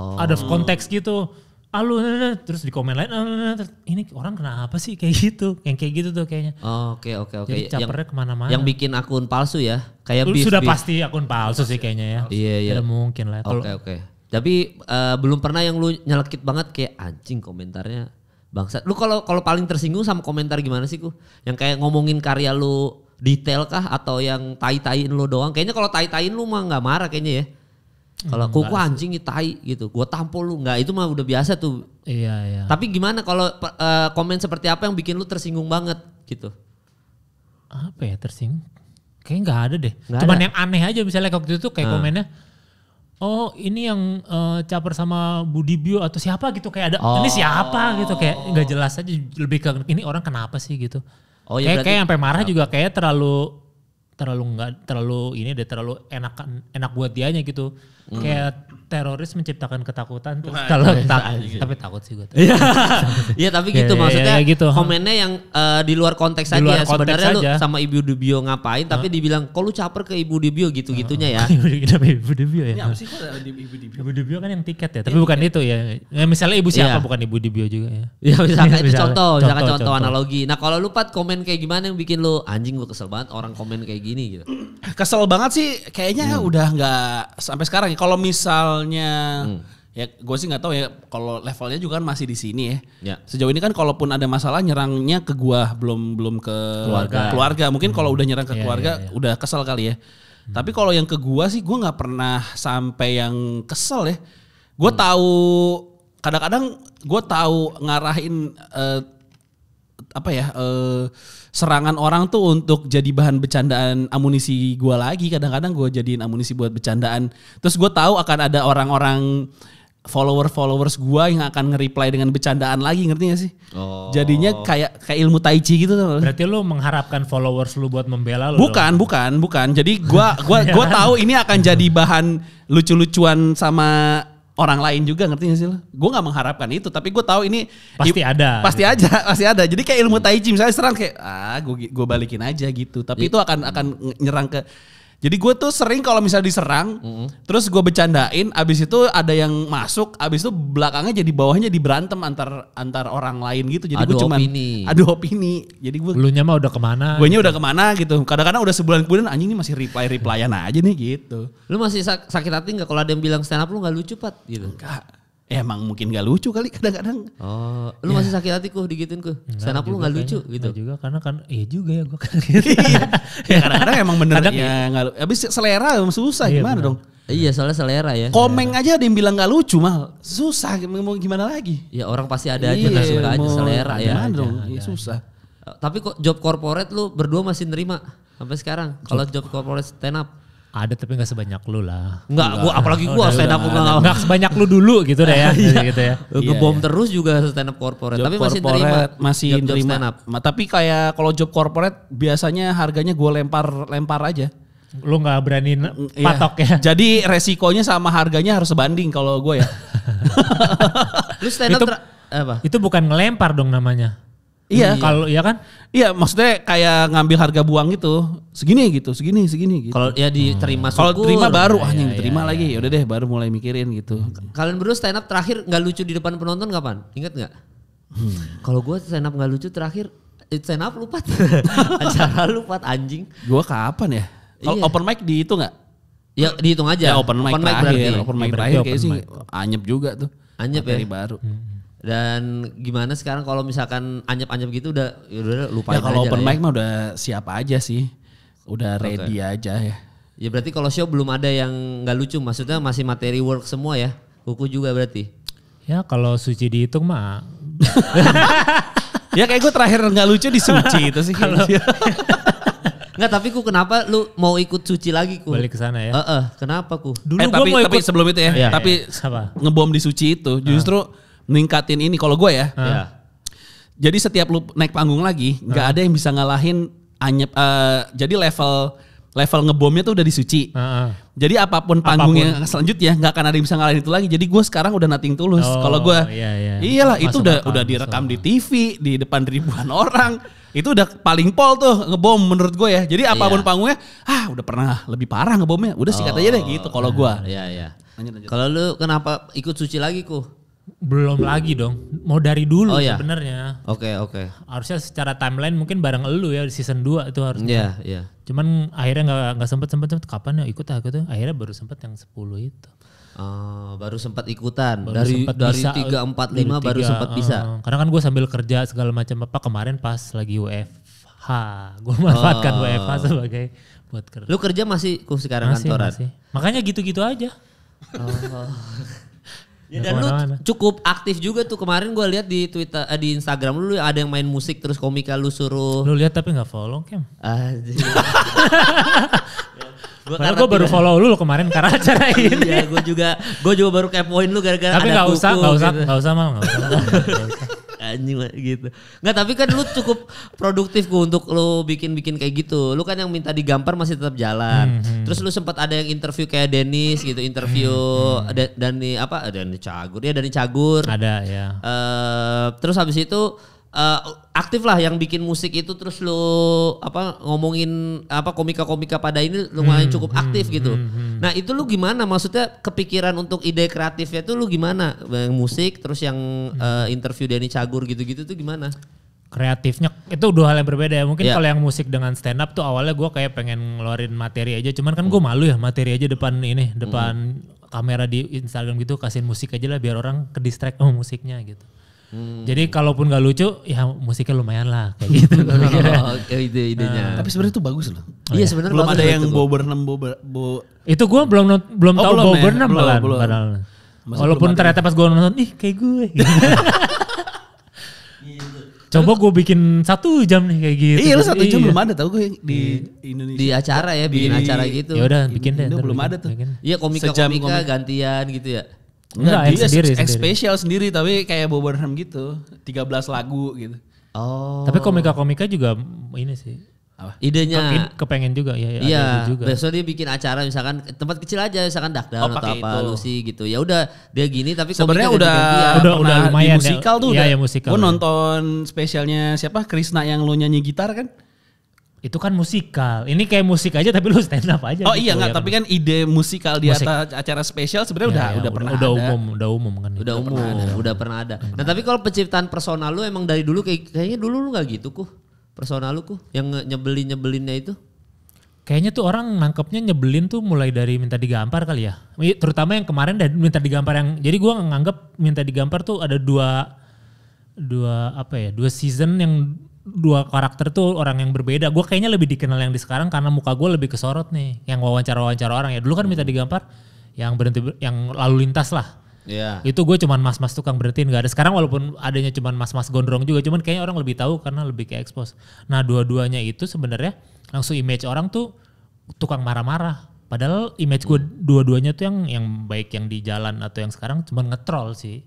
Oh. Ada konteks gitu ah nah, nah. terus di komen lain ah, nah, nah. ini orang kenapa sih kayak gitu yang kayak gitu tuh kayaknya oke oke oke jadi capernya yang, kemana-mana yang bikin akun palsu ya kayak lu beef, sudah beef. pasti akun palsu sih kayaknya ya iya yeah, iya yeah. mungkin lah ya. oke okay, oke okay. tapi uh, belum pernah yang lu nyelekit banget kayak anjing komentarnya bangsat lu kalau kalau paling tersinggung sama komentar gimana sih ku yang kayak ngomongin karya lu detail kah atau yang tai-taiin lu doang kayaknya kalau tai-taiin lu mah nggak marah kayaknya ya kalau kuku hmm, anjing tai gitu, gua tampol lu nggak itu mah udah biasa tuh. Iya iya. Tapi gimana kalau uh, komen seperti apa yang bikin lu tersinggung banget gitu? Apa ya tersinggung? Kayaknya nggak ada deh. Gak Cuman ada. yang aneh aja misalnya waktu itu kayak hmm. komennya, oh ini yang uh, caper sama Budi Bio atau siapa gitu kayak ada oh. ini siapa gitu kayak nggak jelas aja lebih ke ini orang kenapa sih gitu oh, ya kayak yang kayak sampai marah nah. juga kayak terlalu terlalu nggak terlalu ini deh terlalu enak enak buat dianya gitu Hmm. Kayak teroris menciptakan ketakutan terus Wah, kalau tak, gitu. tapi takut sih gue. Iya. Iya tapi iya, gitu iya, maksudnya ya, gitu. komennya yang uh, di luar konteks di luar aja ya. konteks sebenarnya aja. lu sama Ibu Dubio ngapain huh? tapi dibilang kok lu caper ke Ibu Dubio gitu-gitunya ya. Ibu Dubio ya? Ini apa sih Ibu Dubio? kan yang tiket ya, tapi ya, bukan tiket. itu ya. ya. Misalnya Ibu siapa ya. bukan Ibu Dubio juga ya. Iya misalkan itu contoh, misalkan contoh, contoh analogi. Nah, kalau lu pat komen kayak gimana yang bikin lu anjing gue kesel banget orang komen kayak gini gitu. Kesel banget sih kayaknya hmm. udah nggak sampai sekarang ya kalau misalnya hmm. ya gue sih nggak tahu ya kalau levelnya juga kan masih di sini ya. ya. Sejauh ini kan kalaupun ada masalah nyerangnya ke gue belum belum ke keluarga. Keluarga mungkin hmm. kalau udah nyerang ke ya, keluarga ya, ya. udah kesel kali ya. Hmm. Tapi kalau yang ke gue sih gue nggak pernah sampai yang kesel ya. Gue hmm. tahu kadang-kadang gue tahu ngarahin uh, apa ya uh, serangan orang tuh untuk jadi bahan bercandaan amunisi gue lagi. Kadang-kadang gue jadiin amunisi buat bercandaan. Terus gue tahu akan ada orang-orang follower-followers gue yang akan nge-reply dengan bercandaan lagi ngerti gak sih? Oh. Jadinya kayak kayak ilmu tai chi gitu Berarti lo mengharapkan followers lu buat membela lo. Bukan, bukan, bukan. Jadi gue gua gua tahu ini akan jadi bahan lucu-lucuan sama orang lain juga ngerti gak sih lo? Gue gak mengharapkan itu, tapi gue tahu ini pasti ada. Pasti gitu. aja, pasti ada. Jadi kayak ilmu tai chi misalnya serang kayak ah gue gue balikin aja gitu. Tapi iya. itu akan akan nyerang ke jadi gue tuh sering kalau misalnya diserang, mm -hmm. terus gue bercandain, abis itu ada yang masuk, abis itu belakangnya jadi bawahnya berantem antar antar orang lain gitu. Jadi gue cuma aduh opini. Jadi gue lu mah udah kemana? Gue gitu. udah kemana gitu. Kadang-kadang udah sebulan kemudian anjing ini masih reply replyan aja nih gitu. Lu masih sak sakit hati nggak kalau ada yang bilang stand up lu nggak lucu pat gitu? Enggak emang mungkin gak lucu kali kadang-kadang. Oh, lu ya. masih sakit hati kok digituin ku. Stand up lu gak lucu kayaknya. gitu. Iya juga karena kan iya juga ya gue kan gitu. Iya. ya kadang-kadang emang bener kadang, ya enggak iya. lucu. habis selera susah iya, gimana bener. dong? Iya soalnya selera ya. Komeng aja ada yang bilang gak lucu mal, susah mau gimana lagi? Ya orang pasti ada aja nggak iya, suka aja selera ya. Gimana dong? Iya, susah. Tapi kok job corporate lu berdua masih nerima sampai sekarang? Kalau job corporate stand up? Ada tapi nggak sebanyak lu lah. Nggak, gua apalagi gua stand up gua nggak sebanyak lu dulu gitu deh ya. iya. gitu ya. Iya, ngebom iya. terus juga stand up corporate, tapi masih terima masih terima. stand up. Tapi kayak kalau job corporate biasanya harganya gua lempar lempar aja lu nggak berani mm, iya. patok ya. Jadi resikonya sama harganya harus sebanding kalau gue ya. lu stand up itu, apa? Itu bukan ngelempar dong namanya. Iya. iya. Kalau iya kan? Iya, maksudnya kayak ngambil harga buang gitu. Segini gitu, segini, segini gitu. Kalau ya diterima syukur. Kalau terima baru ah, iya, diterima iya, iya, lagi. Ya udah deh, baru mulai mikirin gitu. Kalian berdua stand up terakhir nggak lucu di depan penonton kapan? Ingat nggak? Hmm. Kalau gue stand up nggak lucu terakhir eh, stand up lupa. Acara lupa anjing. Gue kapan ya? Kalau iya. open mic di itu nggak? Ya dihitung aja. Ya, open mic open terakhir. Mic berarti. Open mic terakhir kayak sih anyep juga tuh. Anyep ya. baru. Hmm. hmm. Dan gimana sekarang kalau misalkan anyap-anyap gitu udah ya udah lupa ya, kalau open ya. mic mah udah siapa aja sih. Udah ready okay. aja ya. Ya berarti kalau show belum ada yang nggak lucu, maksudnya masih materi work semua ya. Kuku juga berarti. Ya kalau suci dihitung mah. ya kayak gue terakhir nggak lucu di suci itu sih. Kalau Enggak, iya. tapi ku kenapa lu mau ikut suci lagi ku? Balik ke sana ya. Heeh, uh, uh, kenapa ku? Eh, Dulu eh, tapi, mau ikut... tapi sebelum itu ya. ya tapi ya, ya. ngebom di suci itu justru uh ningkatin ini kalau gue ya. Yeah. Iya. Jadi setiap lu naik panggung lagi, nggak uh. ada yang bisa ngalahin anyep. Uh, jadi level level ngebomnya tuh udah disuci. Uh, uh. Jadi apapun panggung apapun. selanjutnya nggak akan ada yang bisa ngalahin itu lagi. Jadi gue sekarang udah nating tulus. Oh, Kalau gue, iya, iya. iyalah masuk itu udah akal, udah direkam di TV di depan ribuan orang. Itu udah paling pol tuh ngebom menurut gue ya. Jadi apapun iya. panggungnya, ah udah pernah lebih parah ngebomnya. Udah sih oh, aja deh oh, gitu. Kalau gue, iya, iya. Kalau lu kenapa ikut suci lagi ku? belum lagi dong. Mau dari dulu oh, iya. sebenarnya. Oke, okay, oke. Okay. Harusnya secara timeline mungkin bareng elu ya di season 2 itu harusnya. Iya, yeah, iya. Cuman akhirnya nggak nggak sempet, sempet sempet kapan ya ikut aku tuh. Akhirnya baru sempet yang 10 itu. Oh, baru sempat ikutan baru dari sempat dari tiga eh, empat lima baru sempat uh, bisa. Eh, karena kan gue sambil kerja segala macam apa kemarin pas lagi WFH, gue manfaatkan oh. WFH sebagai buat kerja. Lu kerja masih ku sekarang masih, kantoran. Masih. Makanya gitu-gitu aja. Oh. Ya, dan lu cukup aktif juga tuh kemarin gue lihat di Twitter uh, di Instagram lu ada yang main musik terus komika lu suruh. Lu lihat tapi nggak follow Kem. Ah, Padahal gue baru follow lu kemarin karena acara ini. Iya, gue juga gue juga baru kepoin lu gara-gara ada Tapi nggak usah, nggak usah, gitu. nggak usah mah, nggak usah. Anjing gitu. Nggak, tapi kan lu cukup produktif gue untuk lu bikin-bikin kayak gitu. Lu kan yang minta digampar masih tetap jalan. Hmm, hmm. Terus lu sempat ada yang interview kayak Denis gitu, interview hmm, hmm. hmm. Dani apa? Dani Cagur ya, Dani Cagur. Ada ya. Uh, terus habis itu uh, aktif lah yang bikin musik itu terus lu apa ngomongin apa komika-komika pada ini lumayan hmm, cukup hmm, aktif gitu. hmm, gitu. Hmm, hmm. Nah, itu lu gimana maksudnya kepikiran untuk ide kreatifnya itu lu gimana? Yang musik terus yang uh, interview Dani Cagur gitu-gitu tuh gimana? kreatifnya itu dua hal yang berbeda ya mungkin yeah. kalau yang musik dengan stand up tuh awalnya gue kayak pengen ngeluarin materi aja cuman kan gue oh. malu ya materi aja depan ini hmm. depan mm. kamera di Instagram gitu kasihin musik aja lah biar orang ke distract sama musiknya gitu Hmm. Jadi kalaupun gak lucu, ya musiknya lumayan lah kayak gitu. oh, oh, ide idenya. Uh, tapi sebenarnya itu bagus loh. Oh, iya, iya. sebenarnya belum ada yang Bo enam Bo, Bo Itu gue belum belum oh, tahu belum, Bo ya? Walaupun belum ternyata pas gue nonton, ih kayak gue. Iya, iya. Coba gue bikin satu jam nih kayak gitu. Iya, lo satu jam iya. belum ada tau gue di iya. Indonesia. Di acara ya, bikin di, acara gitu. Ya udah, bikin deh. Belum ada tuh. Iya, komika-komika gantian gitu ya. Enggak, dia sendiri, sendiri. spesial sendiri tapi kayak Bob Burnham gitu, 13 lagu gitu. Oh. Tapi komika-komika juga ini sih. Apa? Idenya kepengen juga ya. ya iya, Juga. Besok dia bikin acara misalkan tempat kecil aja misalkan dakdal oh, atau apa itu. Lucy gitu. Ya udah dia gini tapi sebenarnya udah udah udah lumayan musikal ya, tuh. udah. ya, musikal. Iya, iya, Gue nonton spesialnya siapa Krisna yang lu nyanyi gitar kan? itu kan musikal. Ini kayak musik aja tapi lu stand up aja. Oh iya, gitu, iya enggak, ya tapi kan? kan ide musikal di musik. atas acara spesial sebenarnya ya, udah, ya, udah udah pernah udah ada. umum, udah umum kan. Udah, udah umum, pernah ada, udah pernah ada. Nah, tapi kalau penciptaan personal lu emang dari dulu kayak kayaknya dulu lu nggak gitu kok Personal lu kok yang nyebelin-nyebelinnya itu. Kayaknya tuh orang nangkepnya nyebelin tuh mulai dari minta digampar kali ya. Iya, terutama yang kemarin dan minta digampar yang jadi gua nganggap minta digampar tuh ada dua dua apa ya dua season yang dua karakter tuh orang yang berbeda. Gue kayaknya lebih dikenal yang di sekarang karena muka gue lebih kesorot nih. Yang wawancara-wawancara orang ya. Dulu kan minta digambar yang berhenti yang lalu lintas lah. Iya. Yeah. Itu gue cuman mas-mas tukang berhenti gak ada. Sekarang walaupun adanya cuman mas-mas gondrong juga. Cuman kayaknya orang lebih tahu karena lebih ke expose. Nah dua-duanya itu sebenarnya langsung image orang tuh tukang marah-marah. Padahal image gue hmm. dua-duanya tuh yang yang baik yang di jalan atau yang sekarang cuman ngetrol sih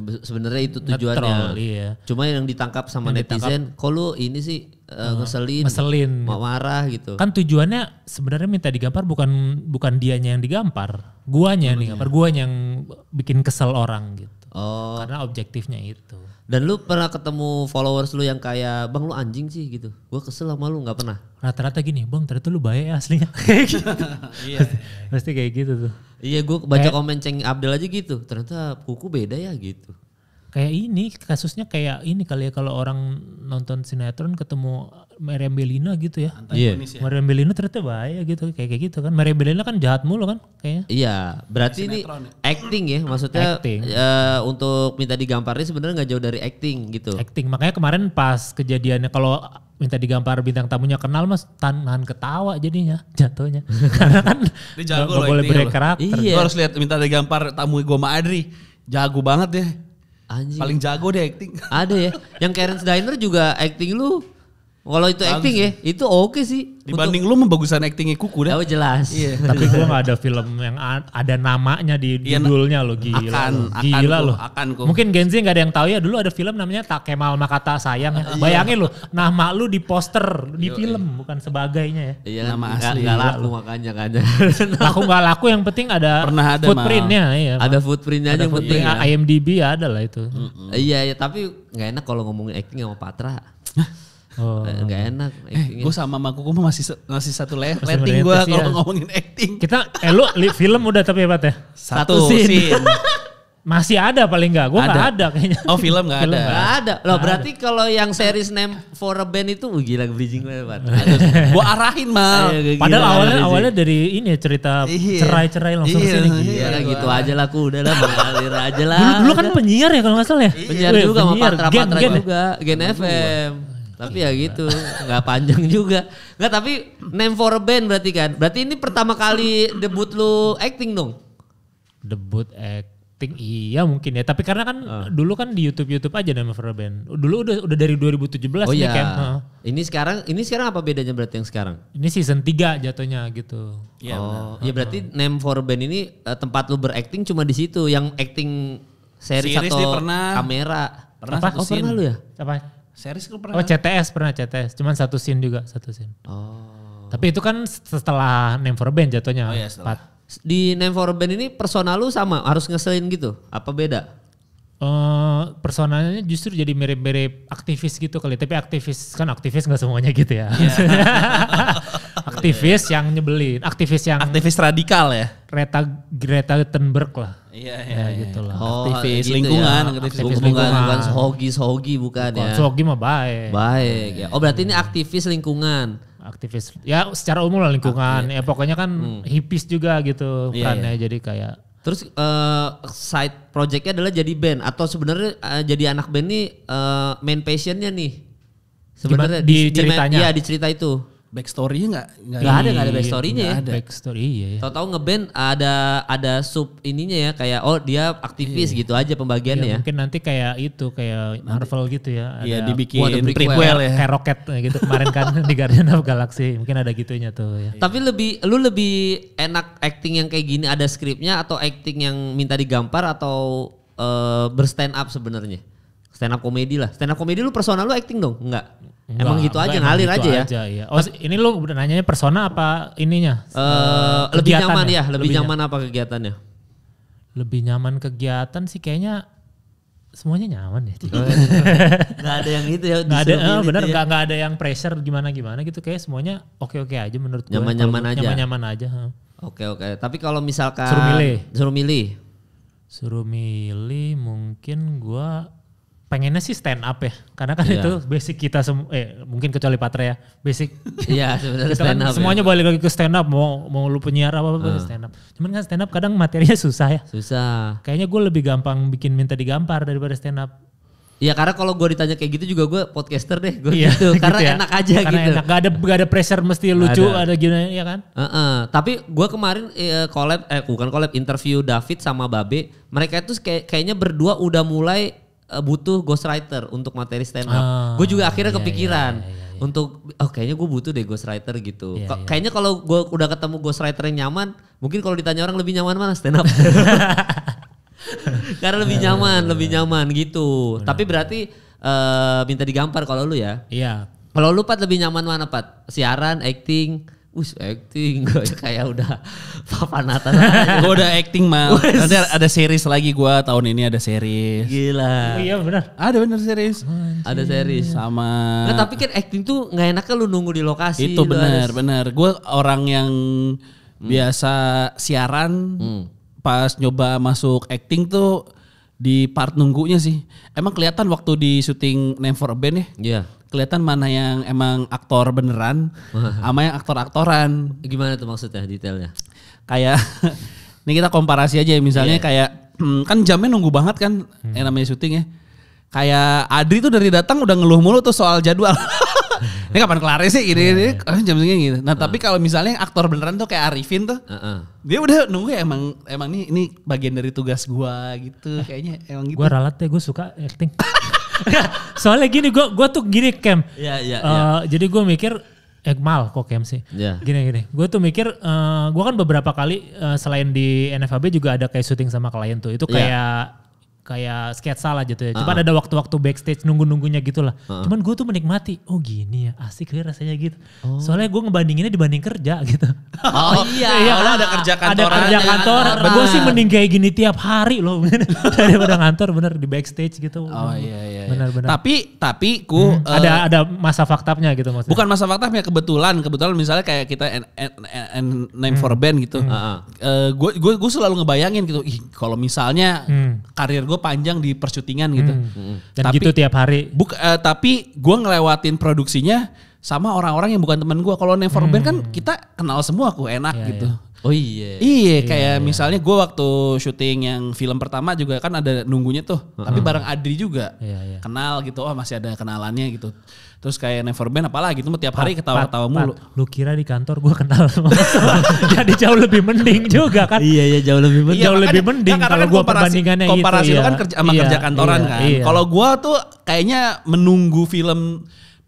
sebenarnya itu tujuannya. iya. Cuma yang ditangkap sama yang netizen, kok lu ini sih uh, ngeselin, ngeselin, mau marah gitu. Kan tujuannya sebenarnya minta digampar bukan bukan dianya yang digampar, guanya nih, guanya yang bikin kesel orang gitu. Oh. Karena objektifnya itu. Dan lu pernah ketemu followers lu yang kayak bang lu anjing sih gitu. Gua kesel sama lu nggak pernah. Rata-rata gini, bang ternyata lu baik ya aslinya. gitu. Iya, iya. Pasti, kayak gitu tuh. Iya, gua baca komen ceng Abdul aja gitu. Ternyata kuku beda ya gitu kayak ini kasusnya kayak ini kali ya kalau orang nonton sinetron ketemu Maryam Belina gitu ya. ya. Iya. Maryam Belina Bellina ternyata bahaya gitu kayak kayak gitu kan. Maryam Belina kan jahat mulu kan kayaknya. Iya, berarti ini ya. acting ya maksudnya acting. Uh, untuk minta digampar ini sebenarnya nggak jauh dari acting gitu. Acting. Makanya kemarin pas kejadiannya kalau minta digampar bintang tamunya kenal mas tahan ketawa jadinya jatuhnya karena kan boleh break karakter iya. harus lihat minta digampar tamu gue sama Adri jago banget ya. Anjing. Paling jago deh acting. Ada ya. Yang Karen's Diner juga acting lu kalau itu Langsung. acting ya, itu oke okay sih. Dibanding Untuk... lu membagusan actingnya kuku deh. Oh jelas. Iya. Tapi gua gak ada film yang ada namanya di iya, nah. judulnya lo gila. Akan, akan Gila lo. Akan ku. Mungkin Gen Z gak ada yang tahu ya dulu ada film namanya Tak Kemal Makata Sayang. Ya. Iya. Bayangin lo, nama lu di poster di Yo, film iya. bukan sebagainya ya. Iya, iya nama asli. Gak, gak laku makanya kan. laku gak laku yang penting ada Pernah ada footprintnya. Iya, ada footprintnya aja yang penting. Ya. IMDb ya ada lah itu. Iya, tapi gak enak kalau ngomongin acting sama Patra. Oh. Enggak eh, enak. Eh, gue sama Makuku masih masih satu le masih letting gue ya. kalau iya. ngomongin acting. Kita eh lu film udah tapi hebat ya? Satu, satu scene. scene. Masih ada paling enggak. Gue enggak ada. kayaknya. Oh, film enggak ada. Enggak ada. Loh, gak berarti kalau yang series name for a band itu uh, gila bridging banget. gue arahin mal. Padahal awalnya bridging. awalnya dari ini ya, cerita iya. cerai-cerai langsung iya, sini. Iya, iya, gitu aja lah aku udah lah mengalir aja lah. Dulu, dulu kan penyiar ya kalau enggak salah ya? Penyiar iya, juga sama Patra-Patra juga, Gen FM. Tapi ya gitu, nggak panjang juga. Nggak tapi name for a band berarti kan. Berarti ini pertama kali debut lu acting dong. Debut acting iya mungkin ya. Tapi karena kan uh. dulu kan di YouTube YouTube aja name for a band. Dulu udah udah dari 2017 oh, iya. Kan? Uh. Ini sekarang ini sekarang apa bedanya berarti yang sekarang? Ini season 3 jatuhnya gitu. Ya, oh, ya berarti ah. name for a band ini uh, tempat lu beracting cuma di situ. Yang acting series, series atau pernah. kamera. Pernah apa? Oh, pernah lu ya? Apa? Series lu pernah? Oh CTS pernah CTS, cuman satu scene juga satu scene. Oh. Tapi itu kan setelah Name for a Band jatuhnya. Oh iya setelah. Di Name for a Band ini personal lu sama, harus ngeselin gitu? Apa beda? Uh, eh, personalnya justru jadi mirip-mirip aktivis gitu kali. Tapi aktivis kan aktivis nggak semuanya gitu ya. Yeah. aktivis yang nyebelin, aktivis yang aktivis radikal ya. Greta Greta Thunberg lah. Iya, ya, iya, ya, gitu lah. Oh, gitu ya. aktivis lingkungan, aktivis, lingkungan, bukan sohogi sohogi bukan, bukan ya. Sohogi mah baik. Baik ya. Oh, berarti ini aktivis lingkungan aktivis ya secara umum lah lingkungan ya pokoknya kan hmm. hipis juga gitu iya, iya. perannya jadi kayak terus uh, side projectnya adalah jadi band atau sebenarnya eh, jadi anak band ini uh, eh, main passionnya nih sebenarnya di, ceritanya Iya di cerita itu backstorynya nggak nggak ada nggak ada backstorynya ya. Backstory iya. iya. Tahu-tahu ngeband ada ada sub ininya ya kayak oh dia aktivis iya. iya. gitu aja pembagiannya iya, ya. Mungkin nanti kayak itu kayak Marvel gitu ya. Iya, ada iya dibikin prequel, prequel ya. Kayak roket eh, gitu kemarin kan di Guardian of Galaxy mungkin ada gitunya tuh ya. Tapi lebih lu lebih enak acting yang kayak gini ada skripnya atau acting yang minta digampar atau uh, berstand up sebenarnya? stand up komedi lah. Stand up komedi lu personal lu acting dong? Enggak. enggak emang gitu enggak, aja ngalir gitu aja, aja ya. Aja, iya. Oh, ini lu udah nanyanya persona apa ininya? Uh, lebih nyaman ya, ya lebih, lebih nyaman apa kegiatannya? Lebih nyaman kegiatan sih kayaknya semuanya nyaman ya. Oh, iya. gak ada yang itu ya. Enggak ada, oh, bener gitu ya. gak, ada yang pressure gimana gimana gitu. Kayak semuanya oke oke aja menurut gue. Nyaman nyaman aja. Nyaman nyaman aja. Oke oke. Tapi kalau misalkan suruh milih, suruh milih, suruh milih mungkin gua pengennya sih stand up ya karena kan yeah. itu basic kita semua eh mungkin kecuali Patra ya basic iya, kan ya sebenarnya kan semuanya ya. balik lagi ke stand up mau mau lu penyiar apa apa uh. stand up cuman kan stand up kadang materinya susah ya susah kayaknya gue lebih gampang bikin minta digampar daripada stand up ya karena kalau gue ditanya kayak gitu juga gue podcaster deh gue iya, gitu, gitu karena gitu ya. enak aja karena gitu. Enak. Gak ada gak ada pressure mesti gak lucu ada, ada gini ya kan. Uh -uh. Tapi gue kemarin uh, collab eh bukan collab interview David sama Babe mereka itu kayak, kayaknya berdua udah mulai Eh, butuh ghostwriter untuk materi stand up. Oh, ah, gue juga akhirnya iya, iya, kepikiran iya, iya, iya. untuk oh kayaknya gue butuh deh ghostwriter gitu. Iya, iya. Kayaknya kalau gue udah ketemu ghostwriter yang nyaman, mungkin kalau ditanya orang lebih nyaman mana stand up. Karena lebih nyaman, lebih iya. nyaman gitu. Tapi berarti uh, minta digampar kalau lu ya. Iya. Kalau lu Pat lebih nyaman mana Pat? Siaran, acting, Wih acting gue kayak udah papa nata gue udah acting mah nanti ada series lagi gue tahun ini ada series gila oh, iya benar ada benar series oh, ada series sama nah, tapi kan acting tuh nggak enak kan lu nunggu di lokasi itu benar benar gue orang yang hmm. biasa siaran hmm. pas nyoba masuk acting tuh di part nunggunya sih emang kelihatan waktu di syuting Name for a Band ya yeah kelihatan mana yang emang aktor beneran sama yang aktor-aktoran. Gimana tuh maksudnya detailnya? Kayak ini kita komparasi aja ya. misalnya yeah. kayak hmm, kan jamnya nunggu banget kan hmm. yang namanya syuting ya. Kayak Adri tuh dari datang udah ngeluh mulu tuh soal jadwal. ini kapan kelar sih ini, yeah, iya. yeah. jam segini gitu. Nah, uh. tapi kalau misalnya aktor beneran tuh kayak Arifin tuh. Uh -uh. Dia udah nunggu ya emang emang nih ini bagian dari tugas gua gitu kayaknya emang gitu. Gua ralat ya, gua suka acting. Soalnya gini gue gue tuh gini kem yeah, uh, yeah. Jadi gue mikir eh kok camp sih. Yeah. Gini gini. Gue tuh mikir uh, eh, gue kan beberapa kali uh, selain di NFAB juga ada kayak syuting sama klien tuh. Itu iya. kayak yeah kayak sketsa lah gitu ya. Cuma uh ah. -huh. ada waktu-waktu backstage nunggu-nunggunya gitu lah. Uh ah. -huh. Cuman gue tuh menikmati, oh gini ya asik ya rasanya gitu. Oh. Soalnya gue ngebandinginnya dibanding kerja gitu. Oh iya, iya ada kerja kantoran. Ada kerja iya, kantor. Gue sih mending kayak gini tiap hari loh. Daripada kantor bener di backstage gitu. Oh iya iya. Benar-benar. Iya, iya. Tapi tapi ku hmm. uh, ada ada masa faktanya gitu maksudnya. Bukan masa faktanya kebetulan kebetulan misalnya kayak kita and, and, and name hmm. for band gitu. Gue hmm. uh, gue gue, selalu ngebayangin gitu. Ih kalau misalnya hmm. karir gue panjang di persyutingan gitu. Hmm. hmm. Dan tapi, gitu tiap hari. Buk, uh, tapi gue ngelewatin produksinya sama orang-orang yang bukan teman gue. Kalau for hmm. Band kan kita kenal semua aku enak ya, gitu. Ya. Oh iya. Iya, iya. kayak iya. misalnya gue waktu syuting yang film pertama juga kan ada nunggunya tuh, uh-huh. tapi bareng Adri juga. Iya, iya. Kenal gitu, oh masih ada kenalannya gitu. Terus kayak Never Band apalah gitu tiap hari ketawa-ketawa mulu. Pat, lu kira di kantor gue kenal Jadi jauh lebih mending juga kan. iya iya jauh lebih mending. Iya, jauh makanya, lebih mending kan, kalau gue perbandingannya komparasi gitu. Komparasi itu iya. kan kerja sama iya, kerja kantoran iya, kan. Iya. Kalau gue tuh kayaknya menunggu film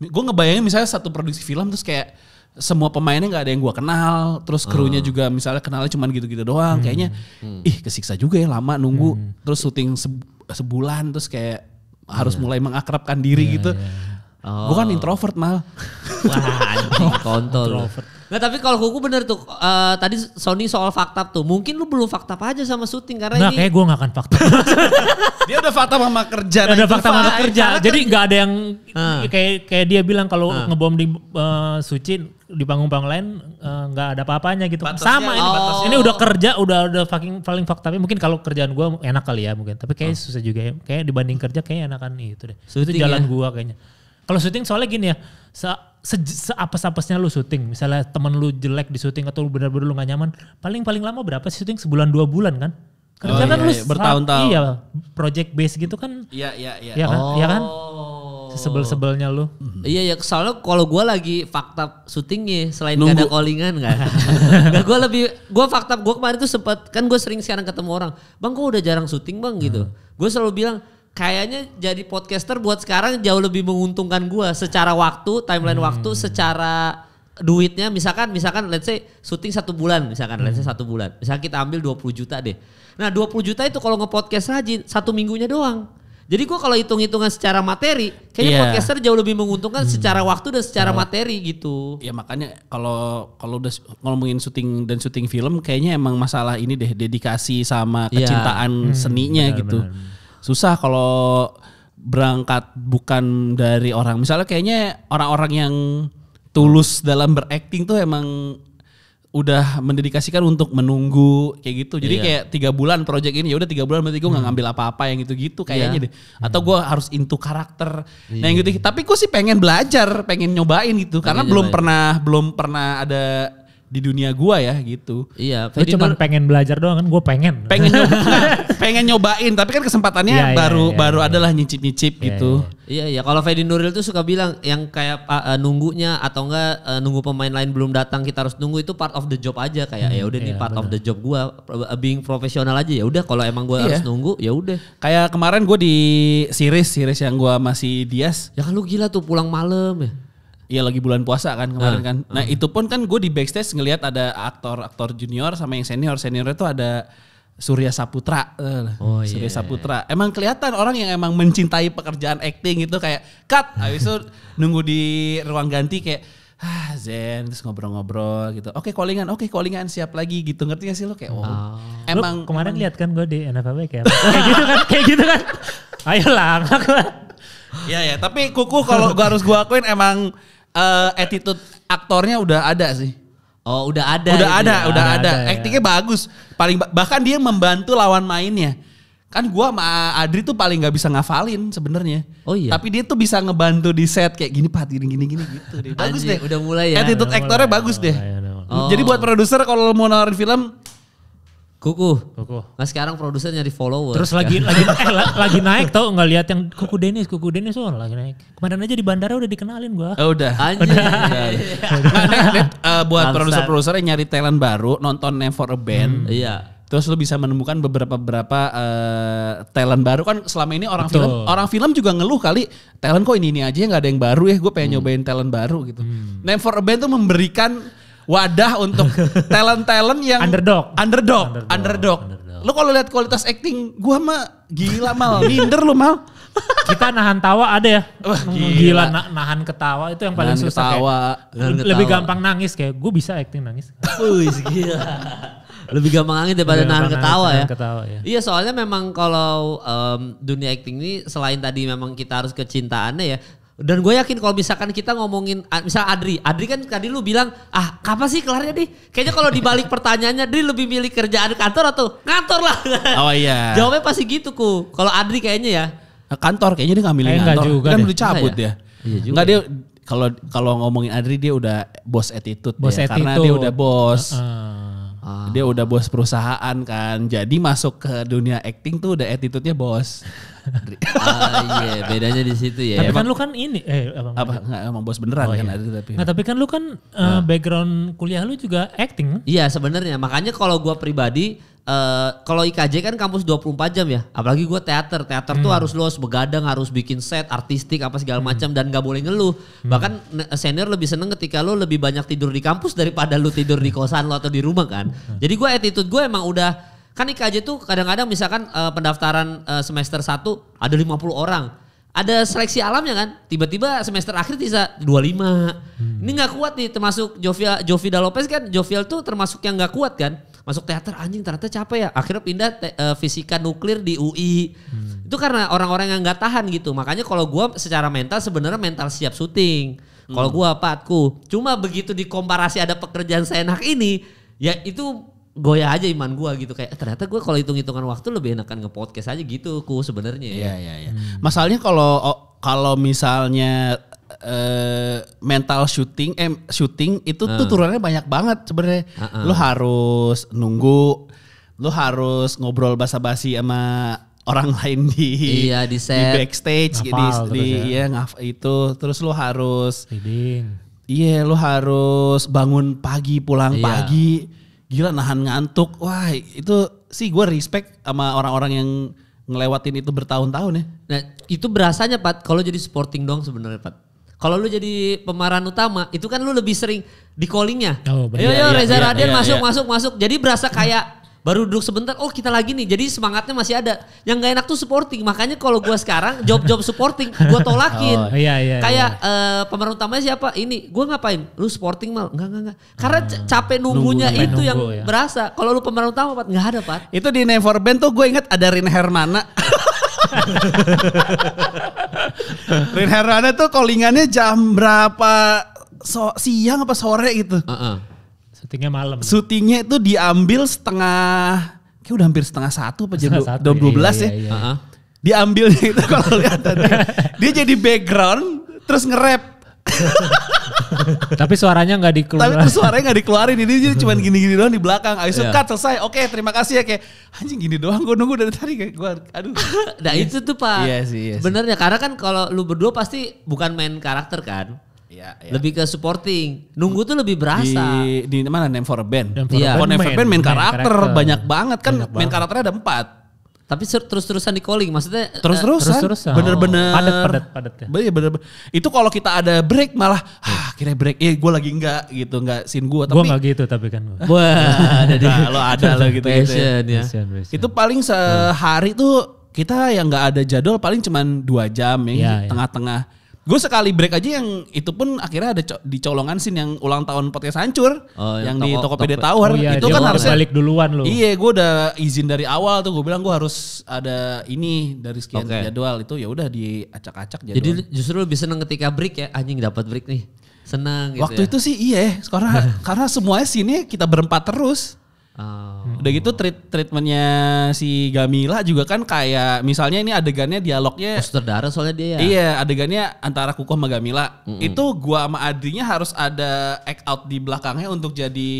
gue ngebayangin misalnya satu produksi film terus kayak semua pemainnya nggak ada yang gue kenal, terus ah. krunya juga misalnya kenalnya cuman gitu-gitu doang, hmm. kayaknya hmm. ih kesiksa juga ya lama nunggu, hmm. terus syuting sebulan, terus kayak harus yeah. mulai mengakrabkan diri yeah, gitu. Yeah. Oh. Gue kan introvert mal. Wah, anjing kontol. introvert. Nggak, tapi kalau kuku bener tuh uh, tadi Sony soal fakta tuh. Mungkin lu belum fakta aja sama syuting karena nah, ini. kayak gue gak akan fakta. dia udah fakta sama kerja. Udah fakta sama kerja. Jadi kan- nggak ada yang ah. kayak kayak dia bilang kalau ah. ngebom di uh, Suci di panggung-panggung lain eh, nggak uh, ada apa-apanya gitu. Batasnya, sama ini. Oh. Ini udah oh. kerja, udah udah fucking paling fakta. Tapi mungkin kalau kerjaan gue enak kali ya mungkin. Tapi kayak oh. susah juga ya. Kayak dibanding kerja kayak enakan gitu itu deh. Syuting itu jalan ya? gue kayaknya. Kalau syuting soalnya gini ya, se, se, -se apa apesnya lu syuting, misalnya temen lu jelek di syuting atau benar-benar lu gak nyaman, paling-paling lama berapa sih syuting? Sebulan dua bulan kan? Karena oh, kan iya, lu iya. bertahun-tahun. Iya, project base gitu kan. Iya, iya, iya. Iya kan? Oh. Iya kan? Oh. sebel-sebelnya lu. Hmm. Iya Iya ya, soalnya kalau gue lagi fakta ya selain Lunggu. gak ada callingan kan. nah, gue lebih gue fakta gua kemarin tuh sempat kan gue sering sekarang ketemu orang, "Bang, kok udah jarang syuting, Bang." gitu. Hmm. Gue selalu bilang, kayaknya jadi podcaster buat sekarang jauh lebih menguntungkan gue secara waktu timeline hmm. waktu secara duitnya misalkan misalkan let's say syuting satu bulan misalkan hmm. let's say hmm. satu bulan misalkan kita ambil 20 juta deh nah 20 juta itu kalau ngepodcast rajin satu minggunya doang jadi gua kalau hitung-hitungan secara materi, kayaknya yeah. podcaster jauh lebih menguntungkan hmm. secara waktu dan secara so, materi gitu. Ya makanya kalau kalau udah ngomongin syuting dan syuting film, kayaknya emang masalah ini deh dedikasi sama iya. kecintaan yeah. hmm, seninya benar, gitu. Benar susah kalau berangkat bukan dari orang. Misalnya kayaknya orang-orang yang tulus dalam berakting tuh emang udah mendedikasikan untuk menunggu kayak gitu. Jadi iya. kayak tiga bulan proyek ini ya udah tiga bulan berarti gue nggak hmm. ngambil apa-apa yang gitu-gitu kayaknya iya. deh. Atau gue hmm. harus into karakter. Iya. Nah yang gitu. Tapi gue sih pengen belajar, pengen nyobain gitu pengen karena nyobain. belum pernah belum pernah ada di dunia gua ya gitu. Iya. Lu cuma pengen belajar doang kan? Gue pengen. Pengen nyoba, nah, pengen nyobain, tapi kan kesempatannya iya, iya baru iya, iya, baru iya. adalah nyicip-nyicip iya, gitu. Iya iya. iya, iya. Kalau Fedi Nuril tuh suka bilang yang kayak uh, nunggunya atau enggak uh, nunggu pemain lain belum datang kita harus nunggu itu part of the job aja kayak ya hmm, ya udah iya, nih part bener. of the job gua eh, being profesional aja ya udah kalau emang gua iya. harus nunggu ya udah. Kayak kemarin gue di series series yang gua masih Dias. Ya kan lu gila tuh pulang malam ya. Iya lagi bulan puasa kan kemarin ah, kan. Nah ah. itu pun kan gue di backstage ngelihat ada aktor-aktor junior sama yang senior seniornya itu ada Surya Saputra. Eh, oh, Surya yeah. Iya, Saputra. Iya. Emang kelihatan orang yang emang mencintai pekerjaan acting itu kayak cut. Habis itu nunggu di ruang ganti kayak ah zen terus ngobrol-ngobrol gitu. Oke okay, callingan, oke okay, callingan siap lagi gitu. Ngerti gak sih lo kayak oh. oh. Emang lu kemarin emang... lihat kan gue di NFB kayak kayak gitu kan, kayak gitu kan. Ayo lah. ya ya, tapi kuku kalau gue harus gue akuin emang uh, attitude aktornya udah ada sih. Oh, udah ada. Udah gitu ada, ya. udah ada. ada. Actingnya ya. bagus. Paling bahkan dia membantu lawan mainnya. Kan gua sama Adri tuh paling nggak bisa ngafalin sebenarnya. Oh iya. Tapi dia tuh bisa ngebantu di set kayak gini Pat, gini gini gini gitu Bagus deh. Udah mulai ya. Attitude aktornya ya, bagus deh. Oh. Jadi buat produser kalau mau nawarin film Kuku. Kuku. Nah sekarang produser nyari follower. Terus lagi kan? lagi eh, lagi naik tau nggak lihat yang Kuku Denis, Kuku Denis oh lagi naik. Kemarin aja di bandara udah dikenalin gua. Oh, udah. Anjir. Udah. udah. uh, buat produser-produser yang nyari talent baru, nonton Never a Band. Hmm. Iya terus lu bisa menemukan beberapa beberapa uh, talent baru kan selama ini orang Betul. film orang film juga ngeluh kali talent kok ini ini aja nggak ada yang baru ya gue pengen hmm. nyobain talent baru gitu. Hmm. Name for a Band tuh memberikan wadah untuk talent-talent yang underdog. Underdog, underdog. underdog. underdog. Lu kalau lihat kualitas acting gua mah gila mal, minder lu mal. Kita nahan tawa ada ya. Wah, hmm, gila, gila na nahan ketawa itu yang paling nahan susah. Ketawa, kayak, lebih gampang nangis kayak gue bisa acting nangis. Wih, gila. lebih gampang nangis daripada lebih nahan ketawa ya. ketawa ya. Iya soalnya memang kalau um, dunia acting ini selain tadi memang kita harus kecintaannya ya, dan gue yakin kalau misalkan kita ngomongin ah, misal Adri, Adri kan tadi lu bilang ah kapan sih kelarnya deh? Kayaknya kalau dibalik pertanyaannya Adri lebih milih kerjaan kantor atau kantor lah. Oh iya. Jawabnya pasti gitu ku. Kalau Adri kayaknya ya eh, kantor kayaknya dia nggak milih eh, kantor. Juga kan udah cabut ya? Iya juga. Enggak dia kalau kalau ngomongin Adri dia udah bos attitude bos ya, attitude. karena dia udah bos. Uh -uh Ah. Dia udah bos perusahaan kan. Jadi masuk ke dunia acting tuh udah attitude-nya bos. ah iya, bedanya di situ ya. Tapi emang, kan lu kan ini eh abang apa enggak, emang bos beneran oh, kan iya. tapi. Nah, tapi kan lu kan uh, background kuliah lu juga acting. Iya, sebenarnya. Makanya kalau gua pribadi Uh, kalau IKJ kan kampus 24 jam ya, apalagi gue teater, teater hmm. tuh harus los begadang, harus bikin set artistik apa segala hmm. macam dan gak boleh ngeluh. Hmm. Bahkan senior lebih seneng ketika lo lebih banyak tidur di kampus daripada lo tidur di kosan lo atau di rumah kan. Hmm. Jadi gue attitude gue emang udah kan IKJ tuh kadang-kadang misalkan uh, pendaftaran uh, semester 1 ada 50 orang. Ada seleksi alamnya kan. Tiba-tiba semester akhir bisa 25. Hmm. Ini nggak kuat nih termasuk Jovia Jovida Lopez kan Jovial tuh termasuk yang nggak kuat kan masuk teater anjing ternyata capek ya akhirnya pindah te, uh, fisika nuklir di UI hmm. itu karena orang-orang yang nggak tahan gitu makanya kalau gue secara mental sebenarnya mental siap syuting hmm. kalau gue patku cuma begitu dikomparasi ada pekerjaan seenak ini ya itu goyah aja iman gue gitu kayak eh, ternyata gue kalau hitung hitungan waktu lebih enakan nge podcast aja gitu ku sebenarnya ya. Iya iya iya. Hmm. Masalahnya kalau oh, kalau misalnya Eh, mental shooting eh shooting itu uh. Ah. tuh turunannya banyak banget sebenarnya. Uh -uh. Lu harus nunggu, lu harus ngobrol basa-basi sama orang lain di iya di set di backstage Ngapal, di, di ya. iya ngaf itu terus lu harus Hiding. iya lu harus bangun pagi pulang iya. pagi gila nahan ngantuk wah itu sih gue respect sama orang-orang yang ngelewatin itu bertahun-tahun ya nah itu berasanya pat kalau jadi supporting dong sebenarnya pat kalau lu jadi pemeran utama, itu kan lu lebih sering di callingnya. Oh, yo yo iya, Reza iya, iya, masuk iya. masuk masuk. Jadi berasa kayak baru duduk sebentar, oh kita lagi nih. Jadi semangatnya masih ada. Yang gak enak tuh supporting. Makanya kalau gua sekarang job-job supporting gua tolakin. Oh, iya, iya, iya. Kayak iya. Uh, pemeran utamanya siapa? Ini gua ngapain? Lu supporting mal? Enggak enggak enggak. Karena hmm. capek nunggunya nunggu, itu nunggu, yang ya. berasa. Kalau lu pemeran utama Pat, nggak ada, Pat. Itu di Never tuh gue inget ada Rin Hermana. Rin Herana tuh callingannya jam berapa so siang apa sore gitu. Uh -uh. Syutingnya malam. Syutingnya itu diambil setengah, kayak udah hampir setengah satu apa jam dua belas iya, ya. Iya, iya. Diambilnya itu kalau lihat tadi, dia jadi background terus nge-rap tapi suaranya nggak dikeluarin. Tapi suaranya nggak dikeluarin. Ini jadi cuma hmm. gini-gini doang di belakang. Ayo yeah. cut selesai. Oke, okay, terima kasih ya kayak anjing gini doang. Gue nunggu dari tadi kayak gue aduh. nah yes. Iya. itu tuh pak. Iya Yes. Iya Benernya karena kan kalau lu berdua pasti bukan main karakter kan. yeah, yeah. Lebih ke supporting. Nunggu tuh lebih berasa. Di, di mana? Name for a Band. Name for, yeah. name for a Band main, main karakter. karakter. Banyak banget kan. Banyak banget. main karakternya ada empat. Tapi terus-terusan di calling, maksudnya eh, terus-terusan, terus oh. bener-bener oh. padat, padat, padat ya. Bener, bener, itu kalau kita ada break malah, ah, kira break, ya eh, gue lagi enggak gitu, enggak sin gue. Gue enggak gitu tapi kan. Wah, ada nah, lo ada lo gitu, gitu ya. ya. Passion, passion. Itu paling sehari tuh kita yang enggak ada jadwal paling cuman dua jam ya, iya, iya. tengah-tengah. Ya, Gue sekali break aja yang itu pun akhirnya ada co di colongan sin yang ulang tahun podcast hancur oh, yang, yang toko, di Tokopedia toko, ya. Tower. Oh, iya, itu kan harus balik duluan loh. Iya, gue udah izin dari awal tuh gue bilang gue harus ada ini dari sekian okay. jadwal itu ya udah diacak-acak jadwal. Jadi justru lebih seneng ketika break ya anjing dapat break nih. Senang gitu Waktu ya. itu sih iya, sekarang ya, karena semuanya sini kita berempat terus. Oh. Udah gitu treat treatmentnya si Gamila juga kan kayak misalnya ini adegannya dialognya oh, darah soalnya dia ya. Iya, adegannya antara Kuko sama Gamila. Mm -mm. Itu gua sama Adinya harus ada act out di belakangnya untuk jadi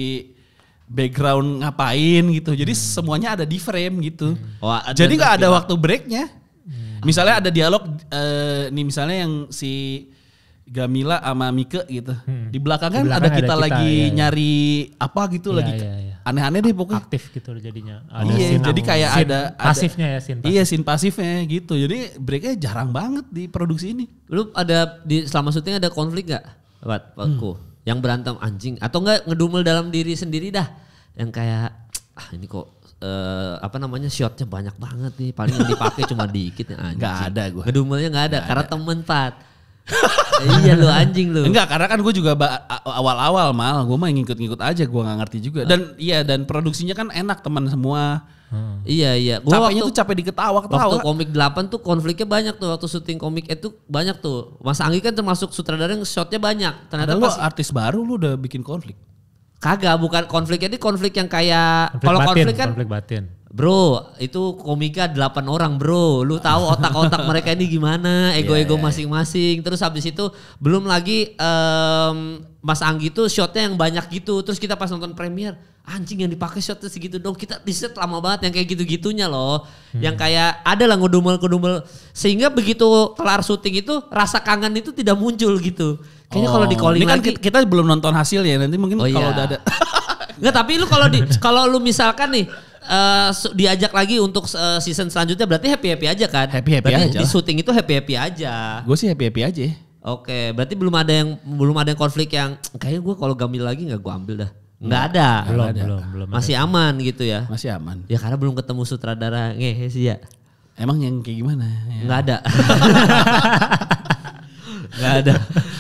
background ngapain gitu. Jadi mm. semuanya ada di frame gitu. Mm. Oh, jadi nggak ada waktu breaknya. Mm. Misalnya ada dialog eh, nih misalnya yang si Gamila sama Mika gitu. Hmm. Di belakang kan ada, kita, ada kita lagi ya, ya. nyari apa gitu ya, lagi iya, iya. aneh-aneh deh pokoknya. Aktif gitu loh jadinya. Ada iya, scene jadi kayak scene ada, ada pasifnya ya scene pasif. Iya, scene pasifnya gitu. Jadi breaknya jarang banget di produksi ini. Lu ada di selama syuting ada konflik gak? Wat, aku hmm. yang berantem anjing atau enggak ngedumel dalam diri sendiri dah yang kayak ah ini kok uh, apa namanya shotnya banyak banget nih paling yang dipakai cuma dikit ya anjing. Gak ada gue. Ngedumelnya gak ada gak karena ada. temen Pat iya lu anjing lu. Enggak, karena kan gue juga awal-awal mal, gue mah ngikut-ngikut aja, gue nggak ngerti juga. Dan uh. iya dan produksinya kan enak teman semua. Hmm. Iya iya. Gua Capeknya waktu, tuh capek diketawa ketawa. Waktu komik 8 tuh konfliknya banyak tuh waktu syuting komik itu eh, banyak tuh. Mas Anggi kan termasuk sutradara yang shotnya banyak. Ternyata pas, artis baru lu udah bikin konflik. Kagak, bukan konfliknya ini konflik yang kayak kalau konflik kan konflik batin. Bro, itu komika 8 orang, Bro. Lu tahu otak-otak mereka ini gimana, iya, ego-ego iya, iya. masing-masing. Terus habis itu belum lagi um, Mas Anggi tuh shotnya yang banyak gitu. Terus kita pas nonton premier, anjing yang dipakai shotnya segitu dong. Kita riset lama banget yang kayak gitu-gitunya loh. Hmm. Yang kayak ada lah ngedumel-ngedumel. Sehingga begitu kelar syuting itu rasa kangen itu tidak muncul gitu. Kayaknya oh. kalau di calling ini kan lagi, kita, kita belum nonton hasil ya. Nanti mungkin oh kalau iya. udah ada. Enggak, tapi lu kalau di kalau lu misalkan nih uh, diajak lagi untuk eh, season selanjutnya berarti happy happy aja kan? Happy happy berarti aja. Di syuting itu happy happy aja. Gue sih happy happy aja. Oke, berarti belum ada yang belum ada yang konflik yang kayaknya gue kalau gamil lagi nggak gue ambil dah. Nggak ada. Belum, ada. belum, belum. Masih aman gitu ya. Masih aman. Ya karena belum ketemu sutradara ngehe sih ya. Emang yang kayak gimana? Ya. ada. Nggak ada.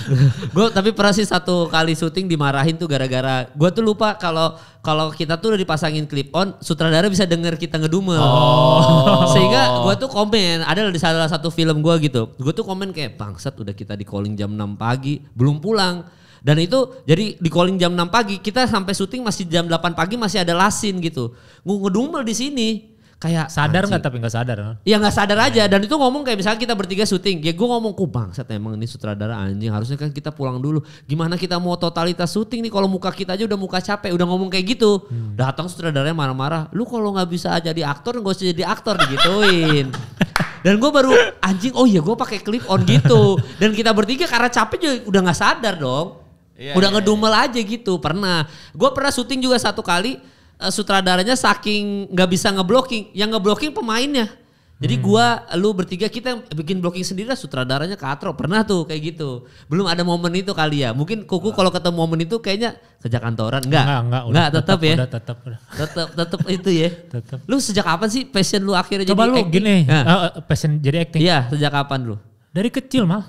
gue tapi pernah sih satu kali syuting dimarahin tuh gara-gara gue tuh lupa kalau kalau kita tuh udah dipasangin clip on, sutradara bisa denger kita ngedumel. Oh. Sehingga gue tuh komen, ada di salah satu film gue gitu. Gue tuh komen kayak bangsat udah kita di calling jam 6 pagi, belum pulang. Dan itu jadi di calling jam 6 pagi, kita sampai syuting masih jam 8 pagi masih ada lasin gitu. Ngedumel di sini kayak sadar nggak tapi nggak sadar ya nggak sadar aja dan itu ngomong kayak misalnya kita bertiga syuting ya gue ngomong kubang. saat emang ini sutradara anjing harusnya kan kita pulang dulu gimana kita mau totalitas syuting nih kalau muka kita aja udah muka capek udah ngomong kayak gitu hmm. datang sutradaranya marah-marah lu kalau nggak bisa jadi aktor nggak usah jadi aktor gituin dan gue baru anjing oh iya gue pakai clip on gitu dan kita bertiga karena capek juga udah nggak sadar dong Iya, udah iya, iya. ngedumel iya. aja gitu pernah gue pernah syuting juga satu kali uh, sutradaranya saking nggak bisa ngeblocking, yang ngeblocking pemainnya. Jadi hmm. gua lu bertiga kita yang bikin blocking sendiri lah sutradaranya katro pernah tuh kayak gitu. Belum ada momen itu kali ya. Mungkin Kuku kalau ketemu momen itu kayaknya sejak kantoran enggak? Enggak, enggak, udah, enggak tetap, tetap ya. Udah tetap Tetap tetap itu ya. Tetap. Lu sejak kapan sih passion lu akhirnya Coba jadi lu acting? gini, nah. uh, passion jadi acting. Iya, sejak kapan lu? Dari kecil mah.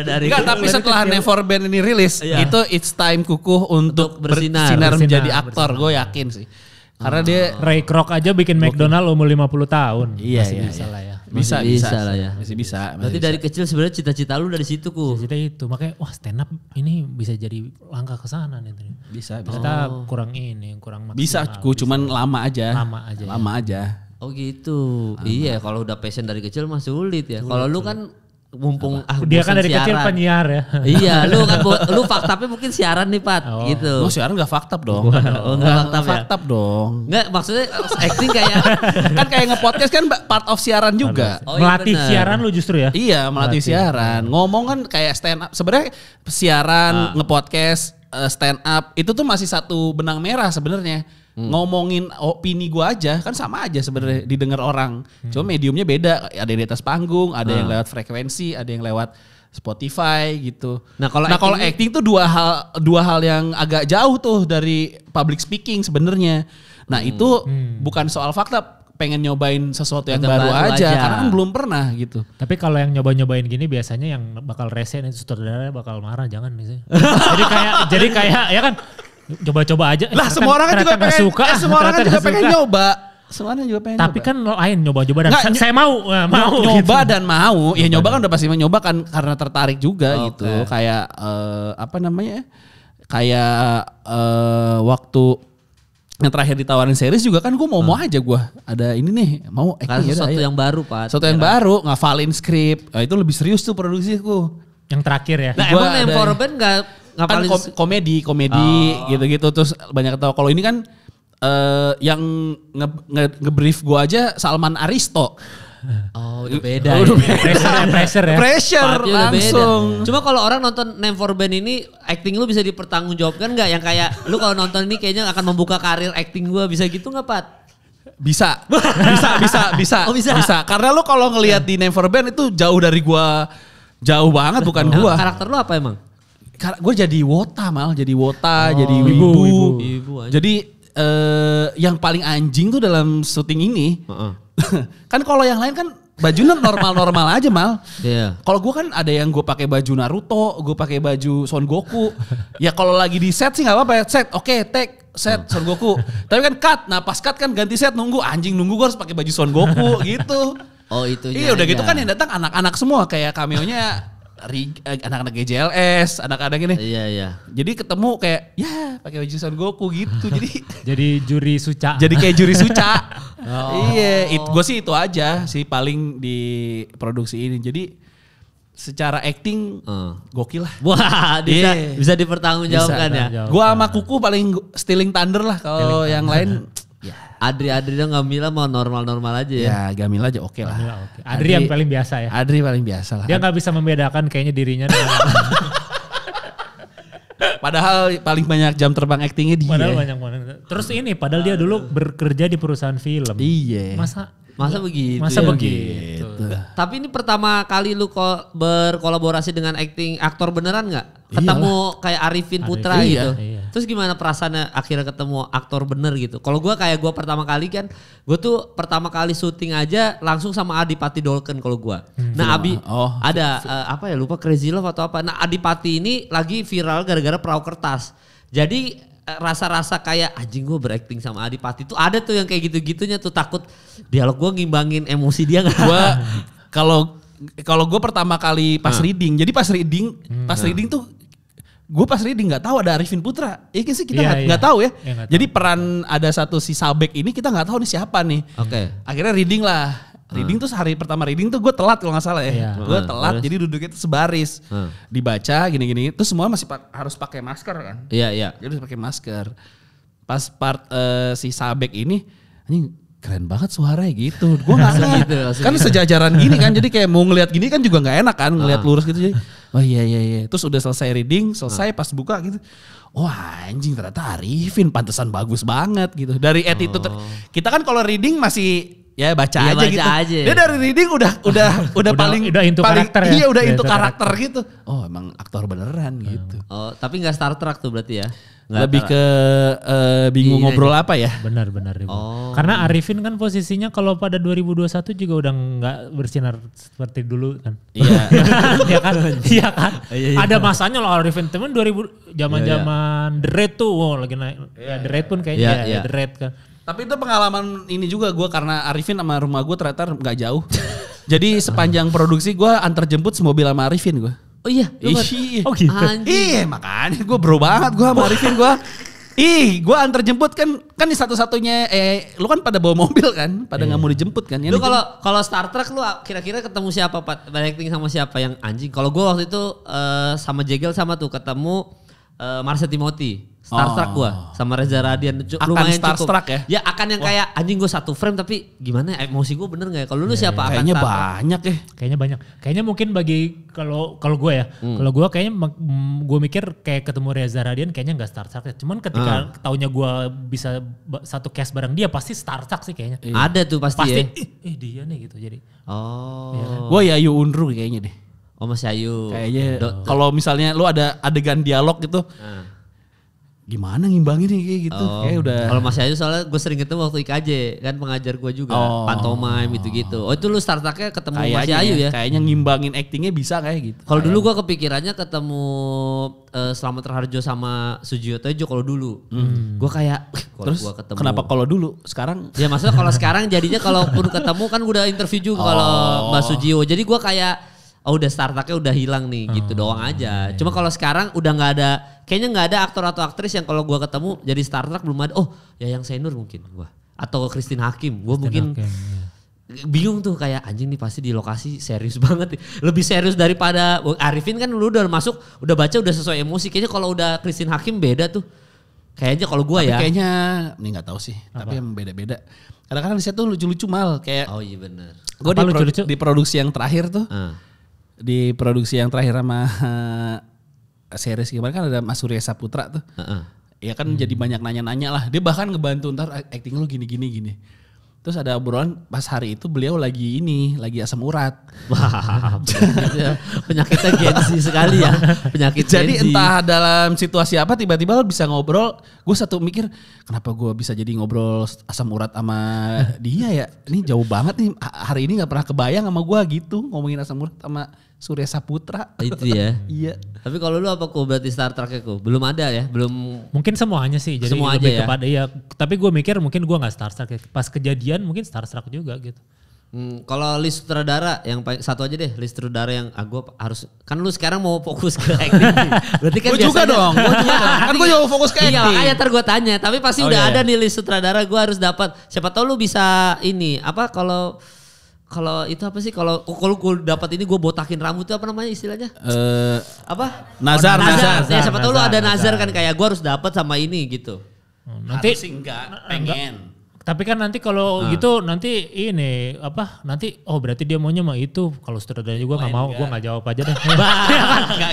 Iya, dari Enggak, tapi setelah kecil. Never Band ini rilis, iya. itu it's time Kukuh untuk, untuk bersinar, bersinar, bersinar menjadi aktor, gue yakin sih. Karena ah. dia Ray Kroc aja bikin McDonald umur 50 tahun. Iya, masih iya, bisa iya. lah ya. Bisa, bisa, bisa lah ya. Masih bisa. Berarti dari kecil sebenarnya cita-cita lu dari situ ku. Cita, cita itu makanya wah stand up ini bisa jadi langkah ke sana nih. Bisa, bisa. Kita oh. kurang ini, kurang maksimal. Bisa ku, cuman lama aja. Lama aja. Lama ya. aja. Oh gitu. Lama. Iya, kalau udah passion dari kecil mah sulit ya. Kalau lu kan mumpung ah, dia kan dari siaran. kecil penyiar ya. Iya, lu kan lu tapi mungkin siaran nih, Pat, oh. gitu. Lu siaran gak fakta dong. oh, enggak faktap. Enggak ya? dong. Enggak, maksudnya eh, acting kayak kan kayak nge-podcast kan part of siaran juga. Oh, iya, melatih bener. siaran lu justru ya? Iya, melatih, melatih. siaran. Ngomong kan kayak stand up. Sebenarnya siaran, ah. nge-podcast, eh, stand up itu tuh masih satu benang merah sebenarnya hmm. ngomongin opini gue aja kan sama aja sebenarnya hmm. didengar orang. Hmm. Cuma mediumnya beda. Ada yang di atas panggung, ada hmm. yang ah. lewat frekuensi, ada yang lewat Spotify gitu. Nah kalau nah acting, acting tuh dua hal dua hal yang agak jauh tuh dari public speaking sebenarnya. Nah hmm. itu hmm. bukan soal fakta pengen nyobain sesuatu yang, yang baru, baru aja, aja karena kan belum pernah gitu. Tapi kalau yang nyoba-nyobain gini biasanya yang bakal resen itu sutradara bakal marah jangan misalnya. jadi kayak jadi kayak ya kan Coba-coba aja. Lah semua orang kan juga pengen. Suka, eh, semua ah, orang kan juga pengen nyoba. Semua orang juga pengen Tapi nyoba. kan lain nyoba-nyoba dan Nggak, saya mau. Ya, mau gitu. nyoba gitu. dan mau. Ya nyoba kan udah pasti menyoba kan karena tertarik juga okay. gitu. Kayak uh, apa namanya Kayak uh, waktu yang terakhir ditawarin series juga kan gue mau mau hmm. aja gue ada ini nih mau eh, kan sesuatu ya. yang baru pak sesuatu yang iya. baru ngafalin skrip nah, itu lebih serius tuh produksiku yang terakhir ya nah, emang yang Forben nggak ngapalin kan komedi komedi oh. gitu-gitu terus banyak ketawa kalau ini kan uh, yang nge, nge, nge brief gue aja Salman Aristo Oh, udah beda. Oh, udah beda. pressure, ya, pressure ya. Pressure langsung. Beda. Cuma kalau orang nonton Name for Band ini, acting lu bisa dipertanggungjawabkan nggak? Yang kayak lu kalau nonton ini kayaknya akan membuka karir acting gua bisa gitu nggak, Pat? Bisa. Bisa, bisa, bisa. Oh, bisa. Bisa. Karena lu kalau ngelihat iya. di Name for Band itu jauh dari gua jauh banget bukan nah, gua. Karakter lu apa emang? gue jadi wota mal, jadi wota, oh, jadi wibu. wibu. wibu jadi uh, yang paling anjing tuh dalam syuting ini. Uh -uh. kan kalau yang lain kan baju normal-normal aja mal. Yeah. Kalau gue kan ada yang gue pakai baju Naruto, gue pakai baju Son Goku. ya kalau lagi di set sih nggak apa-apa. Ya. Set, oke, okay, take set hmm. Son Goku. Tapi kan cut. Nah pas cut kan ganti set nunggu anjing nunggu gue harus pakai baju Son Goku gitu. Oh itu. Iya udah gitu kan ya. yang datang anak-anak semua kayak cameo nya Eh, anak-anak GJLS, anak-anak ini. Iya, iya. Jadi ketemu kayak ya pakai baju Son Goku gitu. jadi jadi juri suca. Jadi kayak juri suca. oh. Iya, it, gue sih itu aja sih paling di produksi ini. Jadi secara acting hmm. gokil lah. Wah, bisa yeah. bisa dipertanggungjawabkan bisa, ya. Gua sama Kuku paling stealing thunder lah kalau yang thunder. lain Ya. Adri Adri dong Gamila mau normal-normal aja ya. Ya Gamila aja oke okay lah. okay. Adri, Adri yang paling biasa ya. Adri paling biasa lah. Dia nggak bisa membedakan kayaknya dirinya. Padahal paling banyak jam terbang aktingnya dia. Padahal banyak banget. Terus ini padahal dia dulu bekerja di perusahaan film. Iya. Masa Masa begitu. Masa ya? begitu. Gitu. Tapi ini pertama kali lu kok berkolaborasi dengan acting aktor beneran nggak? ketemu Iyalah. kayak Arifin Putra Arifin, iya, gitu. Iya, Terus gimana perasaannya akhirnya ketemu aktor bener gitu? Kalau gue kayak gue pertama kali kan, gue tuh pertama kali syuting aja langsung sama Adipati Dolken kalau gue. Hmm. Nah Abi oh, ada uh, apa ya lupa Crazy Love atau apa? Nah Adipati ini lagi viral gara-gara perahu kertas. Jadi eh, rasa-rasa kayak anjing gue berakting sama Adipati itu ada tuh yang kayak gitu-gitunya tuh takut dialog gue ngimbangin emosi dia nggak? Gue kalau kalau gue pertama kali pas hmm. reading, jadi pas reading, hmm. pas nah. reading tuh gue pas reading nggak tahu ada Arifin Putra. Ya sih kita iya, nggak yeah, yeah. tahu ya. Yeah, Jadi peran ada satu si Sabek ini kita nggak tahu nih siapa nih. Oke. Okay. Akhirnya reading lah. Reading hmm. tuh hari pertama reading tuh gue telat kalau nggak salah ya. Yeah. Gue telat hmm. jadi duduknya itu sebaris. Hmm. Dibaca gini-gini. Terus semua masih pa harus pakai masker kan. Iya yeah, iya. Jadi pakai masker. Pas part uh, si Sabek ini, ini keren banget suaranya gitu. Gue gak gitu. Kan sejajaran gini kan. Jadi kayak mau ngelihat gini kan juga gak enak kan. Ngelihat ah. lurus gitu. Jadi oh iya iya iya. Terus udah selesai reading. Selesai ah. pas buka gitu. Wah oh, anjing ternyata Arifin pantesan bagus banget gitu. Dari attitude. Oh. Kita kan kalau reading masih ya baca ya, aja baca gitu. Aja. Dia dari reading udah udah udah, paling udah into paling, karakter ya. Iya udah into karakter, gitu. Oh, emang aktor beneran hmm. gitu. Oh, oh, tapi nggak Star Trek tuh berarti ya. Gak lebih ke uh, bingung iya, ngobrol iya. apa ya? Benar benar. Oh. Karena Arifin kan posisinya kalau pada 2021 juga udah nggak bersinar seperti dulu kan. Iya. iya kan? Iya kan? Iya, iya. Ada masanya loh Arifin temen 2000 zaman-zaman iya, iya. The Red tuh wow, lagi naik. Iya, ya, The Red pun kayaknya iya, ya, iya. The Red kan. Tapi itu pengalaman ini juga gue karena Arifin sama rumah gue ternyata nggak jauh. Jadi sepanjang produksi gue antar jemput semobil sama Arifin gue. Oh iya, Ih, oh gitu. Iya makanya gue bro banget gue sama Arifin gue. Ih, gue antar jemput kan kan di satu-satunya eh lu kan pada bawa mobil kan, pada nggak yeah. mau iya. dijemput kan. Yang lu kalau kalau Star Trek lu kira-kira ketemu siapa Pat? Directing sama siapa yang anjing? Kalau gue waktu itu uh, sama Jegel sama tuh ketemu uh, eh, Marsha Timothy. Starstruck oh. gue sama Reza Radian akan lumayan Starstruck cukup. ya? Ya akan yang kayak anjing gue satu frame tapi gimana ya, emosi gue bener nggak ya? Kalau lu yeah, siapa? Kayaknya akan banyak ya. Kayaknya banyak. Kayaknya mungkin bagi kalau kalau gue ya, hmm. kalau gue kayaknya mm, gue mikir kayak ketemu Reza Radian kayaknya nggak Starstruck ya. Cuman ketika hmm. tahunya gue bisa satu cast bareng dia pasti Starstruck sih kayaknya. Yeah. Ada tuh pasti. Pasti. Ya? Eh, eh dia nih gitu jadi. Oh. Iya. Ya kan? Gue ya Yu Undru kayaknya deh. Oh Mas Ayu. Kayaknya kalau misalnya lu ada adegan dialog gitu. Hmm gimana ngimbangin nih kayak gitu. Oh. Kayak udah. Kalau masih aja soalnya gue sering ketemu waktu IKJ kan pengajar gue juga oh. pantomime gitu-gitu. Oh itu lu startaknya ketemu kayaknya, Mas Ayu ya? Kayaknya ngimbangin actingnya bisa kayak gitu. Kalau dulu gue kepikirannya ketemu uh, Selamat Raharjo sama Sujio Tejo kalau dulu. Hmm. Gue kayak terus gua ketemu. kenapa kalau dulu sekarang? Ya maksudnya kalau sekarang jadinya kalau pun ketemu kan gue udah interview juga oh. kalau Mbak Sujio. Jadi gue kayak oh udah startupnya udah hilang nih gitu oh, doang aja. Iya, iya. Cuma kalau sekarang udah nggak ada, kayaknya nggak ada aktor atau aktris yang kalau gue ketemu jadi startup belum ada. Oh ya yang Senur mungkin gue atau Christine Hakim, gue mungkin Hakim, iya. bingung tuh kayak anjing nih pasti di lokasi serius banget, lebih serius daripada Arifin kan lu udah masuk, udah baca udah sesuai emosi. Kayaknya kalau udah Christine Hakim beda tuh. Kayaknya kalau gue ya. Kayaknya ini nggak tahu sih, Apa? tapi yang beda-beda. Kadang-kadang di situ lucu-lucu mal kayak. Oh iya benar. Gue di, lucu -lucu? di produksi yang terakhir tuh. Uh di produksi yang terakhir sama uh, series gimana kan ada Mas Surya Saputra tuh. Uh -uh. Ya kan hmm. jadi banyak nanya-nanya lah. Dia bahkan ngebantu ntar acting lu gini-gini gini. gini, gini Terus ada obrolan pas hari itu beliau lagi ini, lagi asam urat. Wah, penyakitnya, gengsi sekali ya. Penyakit Jadi gensi. entah dalam situasi apa tiba-tiba lo bisa ngobrol. Gue satu mikir, kenapa gue bisa jadi ngobrol asam urat sama dia ya? Ini jauh banget nih, hari ini gak pernah kebayang sama gue gitu ngomongin asam urat sama Surya Saputra. Itu ya. iya. Tapi kalau lu apa kok berarti Star Trek aku? Belum ada ya, belum Mungkin semuanya sih. Jadi semua aja ya. Kepada, iya, tapi gue mikir mungkin gue nggak Star Trek. Ya. Pas kejadian mungkin Star Trek juga gitu. Hmm, kalau list sutradara yang satu aja deh list sutradara yang ah gua harus kan lu sekarang mau fokus ke acting. Berarti kan gua juga dong. Gua juga dong. Kan gua juga fokus ke iya, acting. Iya, makanya ntar gua tanya, tapi pasti oh, udah iya. ada iya. nih list sutradara gua harus dapat. Siapa tau lu bisa ini apa kalau kalau itu apa sih kalau oh, kalau gue dapat ini gue botakin rambut itu apa namanya istilahnya? Eh uh, apa? Nazar, oh, nazar. nazar. nazar. Ya siapa tahu lu ada nazar, kan, nazar kan kayak gue harus dapat sama ini gitu. Nanti Harus enggak pengen. Tapi kan nanti kalau nah. gitu nanti ini apa nanti oh berarti dia maunya mah itu kalau sutradara juga nggak mau gue nggak jawab aja deh.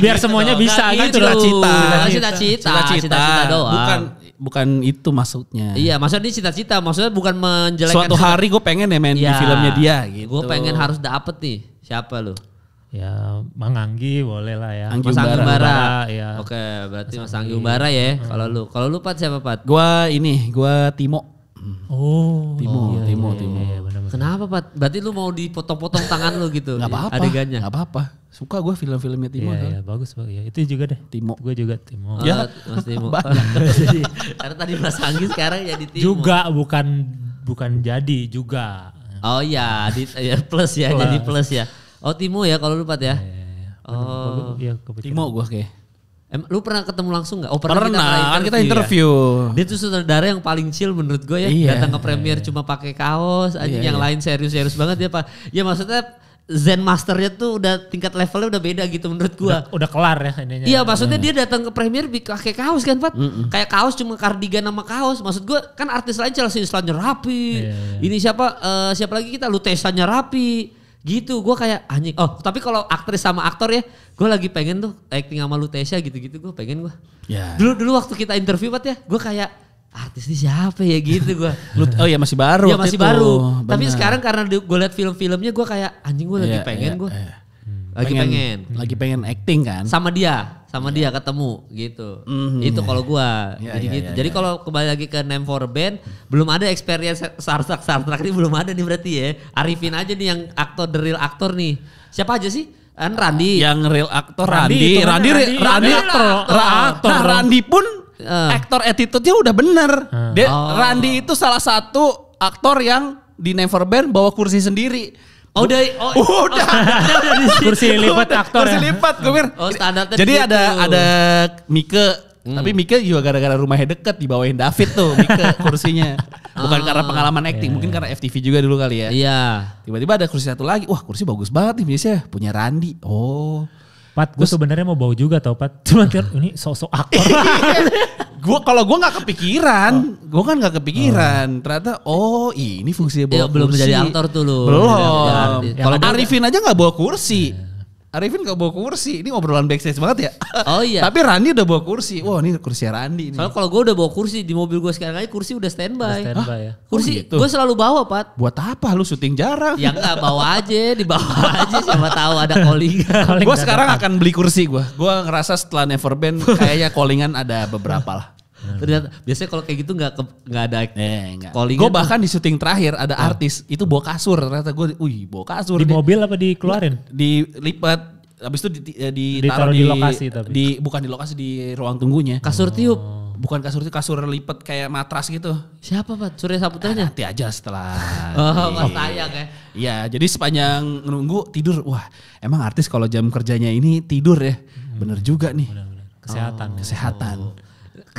Biar gitu semuanya dong. bisa gitu. gitu cita-cita. Cita-cita. Cita-cita Bukan bukan itu maksudnya. Iya, maksudnya ini cita-cita, maksudnya bukan menjelekkan. Suatu hari gue pengen ya main ya, di iya. filmnya dia gitu. Gue pengen harus dapet nih. Siapa lu? Ya, Mang Anggi boleh lah ya. Anggi Mas Anggi Umbara. Ya. Oke, berarti Mas Anggi, Umbara ya. Kalau lu, kalau lu Pat siapa Pat? Gua ini, gua Timo. Oh, Timo, iya, Timo, iya, Timo. Iya, benar, benar. Kenapa, Pak? Berarti lu mau dipotong-potong tangan lu gitu? Gak apa-apa. Adegannya. Gak apa-apa. Suka gue film-filmnya Timo. Iya, kan. iya, bagus, bagus. Ya, itu juga deh. Timo. Gue juga Timo. Eh, ya, Mas Timo. karena tadi Mas Anggi sekarang jadi Timo. Juga bukan bukan jadi juga. Oh iya, di, ya, plus ya, jadi plus ya. Oh Timo ya kalau lu Pat ya. Iya, iya, iya. Oh. Iya, Timo gue kayak. Em, lu pernah ketemu langsung nggak? Oh pernah, pernah kita, kan kita interview. Ya. Dia tuh saudara yang paling chill menurut gue ya. Iya. Datang ke premier iya. cuma pakai kaos, iya, yang iya. lain serius-serius banget ya pak. Ya maksudnya Zen masternya tuh udah tingkat levelnya udah beda gitu menurut gue. Udah, udah kelar ya ininya. Iya, maksudnya iya. dia datang ke premier pakai kaos kan, pak? Mm -mm. Kayak kaos cuma kardigan sama kaos. Maksud gue kan artis lain Chelsea selanjutnya rapi. Yeah, yeah. Iya. Ini siapa uh, siapa lagi kita lu Lutesannya rapi gitu gue kayak anjing oh tapi kalau aktris sama aktor ya gue lagi pengen tuh acting sama lu gitu-gitu gue pengen gue yeah. dulu dulu waktu kita interview pat ya gue kayak artis ini siapa ya gitu gue oh ya masih baru ya masih itu. baru Bener. tapi sekarang karena gue liat film-filmnya gue kayak anjing gue lagi yeah, pengen yeah, gue yeah lagi pengen, pengen lagi pengen acting kan sama dia sama yeah. dia ketemu gitu mm-hmm. itu kalau gua yeah, jadi yeah, gitu yeah, jadi yeah. kalau kembali lagi ke name for band belum ada experience sartrak sartrak ini belum ada nih berarti ya Arifin aja nih yang aktor the real aktor nih siapa aja sih Kan Randi. Yang real aktor Randi. Randi, kan Randi, Randi, aktor. Randi nah, pun uh. aktor attitude-nya udah bener. Uh. Dia, oh. Randi itu salah satu aktor yang di Never bawa kursi sendiri Oh udah, oh, oh udah, udah, udah, udah kursi lipat aktor, kursi ya? lipat, gue pikir. Oh standarnya. Jadi gitu. ada ada Mike Hmm. Tapi Mika juga gara-gara rumahnya deket dibawain David tuh Mika kursinya. Bukan oh, karena pengalaman acting, yeah. mungkin karena FTV juga dulu kali ya. Iya. Yeah. Tiba-tiba ada kursi satu lagi. Wah, kursi bagus banget nih biasanya. Punya Randi. Oh. Pat, gue sebenarnya mau bau juga tau Pat. Cuma ini sosok aktor. gue kalau gue nggak kepikiran, oh. gue kan nggak kepikiran. Oh. Ternyata oh ini fungsinya iya, bawa ya, kursi. Belum jadi aktor tuh lo. Belum. Iya, iya, kalau Arifin aja nggak bawa kursi. Ya Arifin gak bawa kursi. Ini ngobrolan backstage banget ya. Oh iya. Tapi Randi udah bawa kursi. Wah ini kursi Randi. Ini. Soalnya kalau gue udah bawa kursi di mobil gue sekarang aja kursi udah standby. Udah standby Hah? ya. Oh, kursi oh, gitu. gue selalu bawa Pat. Buat apa lu syuting jarang? Ya enggak bawa aja. Dibawa aja sama tahu ada calling. calling gue sekarang akan beli kursi gue. Gue ngerasa setelah Neverband kayaknya callingan ada beberapa lah. Ternyata biasanya kalau kayak gitu nggak nggak ada eh, calling. Gue bahkan di syuting terakhir ada oh. artis itu bawa kasur ternyata gue, wih bawa kasur. Di nih. mobil apa dikeluarin? Dilipat habis itu di, di, di, di lokasi tapi. di bukan di lokasi di ruang tunggunya kasur oh. tiup bukan kasur tiup kasur lipat kayak matras gitu siapa pak Surya Saputra nah, nanti aja setelah oh, pas tayang ya iya jadi sepanjang nunggu tidur wah emang artis kalau jam kerjanya ini tidur ya hmm. bener juga nih bener, bener. kesehatan oh. kesehatan oh.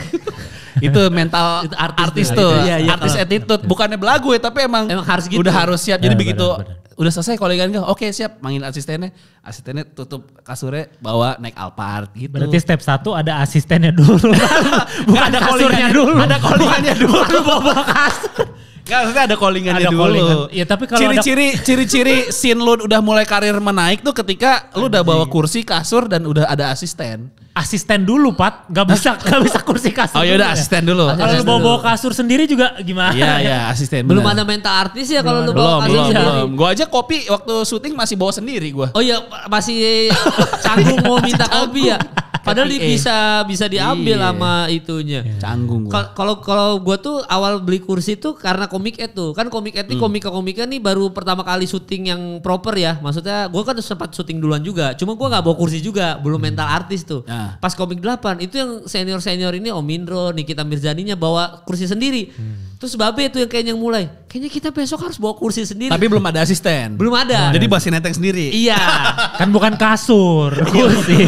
itu mental itu artis, artis ya. tuh, tuh. ya, ya, artis attitude, bukannya belagu ya, tapi emang, emang harus gitu. udah harus siap. Jadi ya, begitu bener, bener. udah selesai kolegan enggak, oke siap, manggil asistennya, asistennya tutup kasurnya, bawa naik Alphard gitu. Berarti step satu ada asistennya dulu, bukan ada kasurnya dulu, ada kolegannya dulu, bawa kasur. Enggak, maksudnya ada callingan ada dulu. Iya, Ya, tapi kalau ciri-ciri ada... ciri-ciri scene lu udah mulai karir menaik tuh ketika lu udah bawa kursi, kasur dan udah ada asisten. Asisten dulu, Pat. Gak bisa gak bisa kursi kasur. Oh, ya udah ya. asisten dulu. Kalau lu bawa-bawa kasur sendiri juga gimana? Iya, iya, asisten. Belum bener. ada mental artis ya kalau lu bawa kasur sendiri. Belum. Gua aja kopi waktu syuting masih bawa sendiri gue. Oh iya, masih canggung mau minta kopi ya. Padahal dia eh. bisa bisa diambil iya. sama itunya. Canggung. Kalau kalau gue tuh awal beli kursi tuh karena komik itu Kan komik Ed hmm. komika-komika nih baru pertama kali syuting yang proper ya. Maksudnya gue kan sempat syuting duluan juga. Cuma gue nggak bawa kursi juga. Belum hmm. mental artis tuh. Nah. Pas komik 8 itu yang senior-senior ini Om Indro, Nikita Mirzaninya bawa kursi sendiri. Hmm Terus Babe itu yang kayaknya yang mulai. Kayaknya kita besok harus bawa kursi sendiri. Tapi belum ada asisten. Belum ada. Jadi bahasin neteng sendiri. Iya. kan bukan kasur, iya. kursi.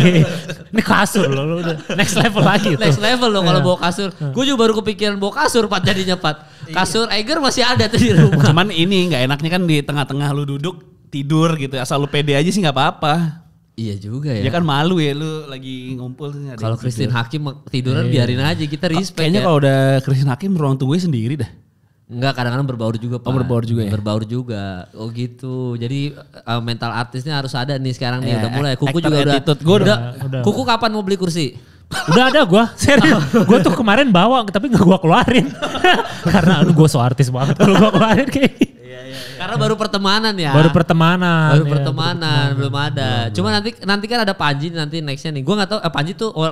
Ini kasur loh, next level lagi tuh. Next level loh kalau iya. bawa kasur. Gue juga baru kepikiran bawa kasur Pak jadinya Pak. Iya. Kasur Eiger masih ada tuh di rumah. Cuman ini nggak enaknya kan di tengah-tengah lu duduk tidur gitu asal lu pede aja sih gak apa-apa Iya juga ya. Ya kan malu ya lu lagi ngumpul Kalau Christine Hakim tiduran e. biarin aja kita respect. Kayaknya ya. kalau udah Christine Hakim ruang tunggu sendiri dah. Enggak, kadang-kadang berbaur juga, oh, Pak. Oh, berbaur juga ya? Berbaur juga. Oh gitu. Jadi uh, mental artisnya harus ada nih sekarang nih. Eh, udah mulai. Kuku juga udah, gua udah, udah. Kuku kapan mau beli kursi? udah ada gue, serius. gue tuh kemarin bawa, tapi gak gue keluarin. Karena lu gue so artis banget. Kalau gue keluarin kayak gitu. Iya, iya, iya. Karena baru pertemanan ya. Baru pertemanan. Baru ya, pertemanan, baru belum ada. Belum, cuma nanti nanti kan ada Panji nanti nextnya nih. Gua nggak tahu eh, Panji tuh oh,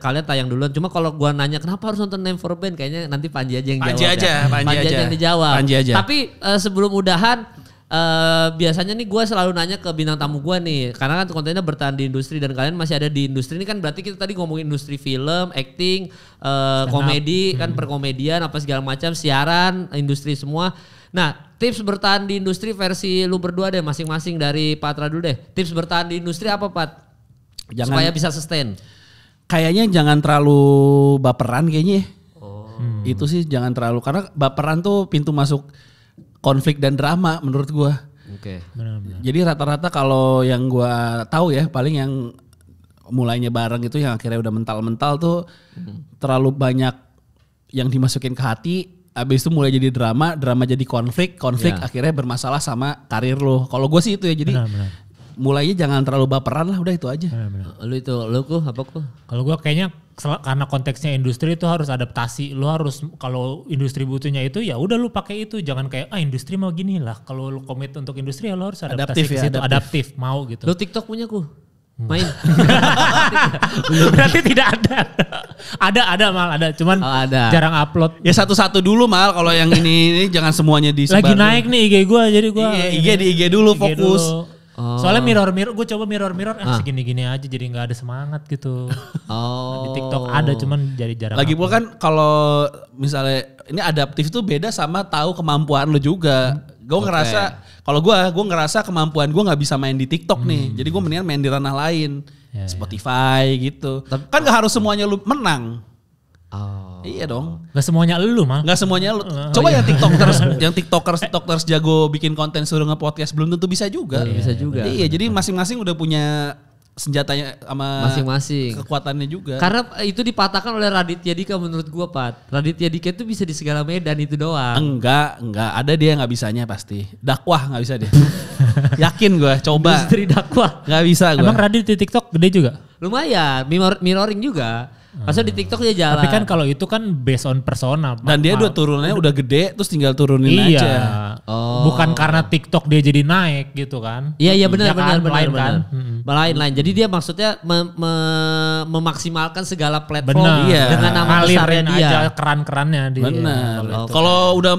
kalian tayang duluan. Cuma kalau gua nanya kenapa harus nonton Name for Band kayaknya nanti Panji aja yang Panji jawab. Aja, ya. Panji, Panji aja, Panji aja yang dijawab. Panji aja. Tapi uh, sebelum udahan Uh, biasanya nih gue selalu nanya ke bintang tamu gue nih karena kan kontennya bertahan di industri dan kalian masih ada di industri ini kan berarti kita tadi ngomongin industri film, acting, uh, komedi kan hmm. kan perkomedian apa segala macam siaran, industri semua. Nah, tips bertahan di industri versi lu berdua deh masing-masing dari Patra dulu deh. Tips bertahan di industri apa, Pat? Jangan, Supaya bisa sustain. Kayaknya jangan terlalu baperan kayaknya. Ya. Oh. Hmm. Itu sih jangan terlalu karena baperan tuh pintu masuk konflik dan drama menurut gua. Oke. Okay. Jadi rata-rata kalau yang gua tahu ya paling yang mulainya bareng itu yang akhirnya udah mental-mental tuh hmm. terlalu banyak yang dimasukin ke hati abis itu mulai jadi drama, drama jadi konflik, konflik yeah. akhirnya bermasalah sama karir lo. Kalau gue sih itu ya jadi benar, benar. mulainya jangan terlalu baperan lah, udah itu aja. Benar, Lu itu lu kok apa kok? Kalau gue kayaknya karena konteksnya industri itu harus adaptasi. Lu harus kalau industri butuhnya itu ya udah lu pakai itu, jangan kayak ah industri mau gini lah. Kalau lu komit untuk industri ya lu harus adaptasi adaptif, ya, adaptif. adaptif mau gitu. Lo TikTok punya ku? Hmm. main. Berarti tidak ada. ada ada mal ada, cuman oh, ada. jarang upload. Ya satu-satu dulu mal kalau yang ini ini jangan semuanya di Lagi naik nih IG gue jadi gue IG, IG di IG dulu IG fokus. Dulu. Soalnya oh. mirror mirror, gue coba mirror mirror, eh, ah. ah. segini gini aja jadi nggak ada semangat gitu. Oh. Di TikTok ada cuman jadi jarang. Lagi pula kan kalau misalnya ini adaptif tuh beda sama tahu kemampuan lo juga. Hmm. Gue okay. ngerasa kalau gue, gue ngerasa kemampuan gue nggak bisa main di TikTok hmm. nih. Jadi gue mendingan main di ranah lain, ya, ya. Spotify ya. gitu. Tapi, kan gak harus semuanya lu menang. Oh. Iya dong. Gak semuanya lu mah. Gak semuanya lu. Coba oh, iya. yang TikTokers, yang TikTokers, TikTokers jago bikin konten suruh nge-podcast belum tentu bisa juga. Iya, bisa juga. Iya, jadi masing-masing udah punya senjatanya sama masing-masing kekuatannya juga. Karena itu dipatahkan oleh Raditya Dika menurut gua, Pat. Raditya Dika itu bisa di segala medan itu doang. Enggak, enggak. Ada dia nggak bisanya pasti. Dakwah nggak bisa dia. Yakin gua, coba. Misteri dakwah. Nggak bisa gua. Emang Raditya di TikTok gede juga? Lumayan, mirroring juga. Hmm. masa di TikTok dia jalan. Tapi kan kalau itu kan based on personal. Dan dia udah turunnya udah gede terus tinggal turunin iya. aja. Oh. Bukan karena TikTok dia jadi naik gitu kan. Iya iya benar iya kan? benar benar lain kan. Hmm. Lain lain. Jadi dia maksudnya me me memaksimalkan segala platform bener. Iya. dengan nama Alirin besarnya dia. aja keran-kerannya dia. Benar. Gitu. Kalau udah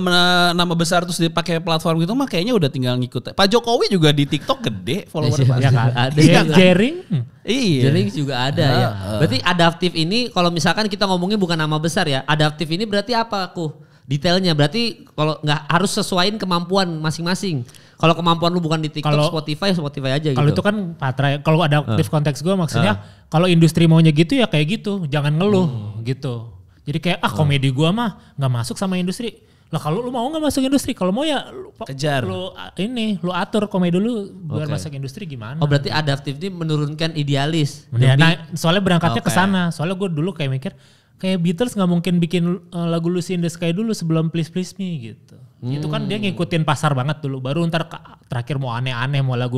nama besar terus dipakai platform gitu mah kayaknya udah tinggal ngikut. Pak Jokowi juga di TikTok gede follower Iya, iya kan. Ada Jering. Iya. Jering juga ada ya. Ah, ah. Berarti adaptif ini kalau misalkan kita ngomongin bukan nama besar ya, adaptif ini berarti apa aku? Detailnya berarti kalau nggak harus sesuaiin kemampuan masing-masing. Kalau kemampuan lu bukan di TikTok, kalo, Spotify, ya Spotify aja gitu. Kalau itu kan patra. Ya. Kalau adaptif uh. konteks gue maksudnya uh. kalau industri maunya gitu ya kayak gitu, jangan ngeluh hmm. gitu. Jadi kayak ah komedi gue mah nggak masuk sama industri lah kalau lu mau nggak masuk industri? Kalau mau ya lu kejar. Lu ah, ini lu atur komedi lu biar okay. masuk industri gimana? Oh berarti adaptif ini menurunkan idealis. Ya, nah, soalnya berangkatnya okay. ke sana. Soalnya gue dulu kayak mikir kayak Beatles nggak mungkin bikin uh, lagu Lucy in the Sky dulu sebelum Please Please Me gitu. Hmm. Itu kan dia ngikutin pasar banget dulu. Baru ntar terakhir mau aneh-aneh mau lagu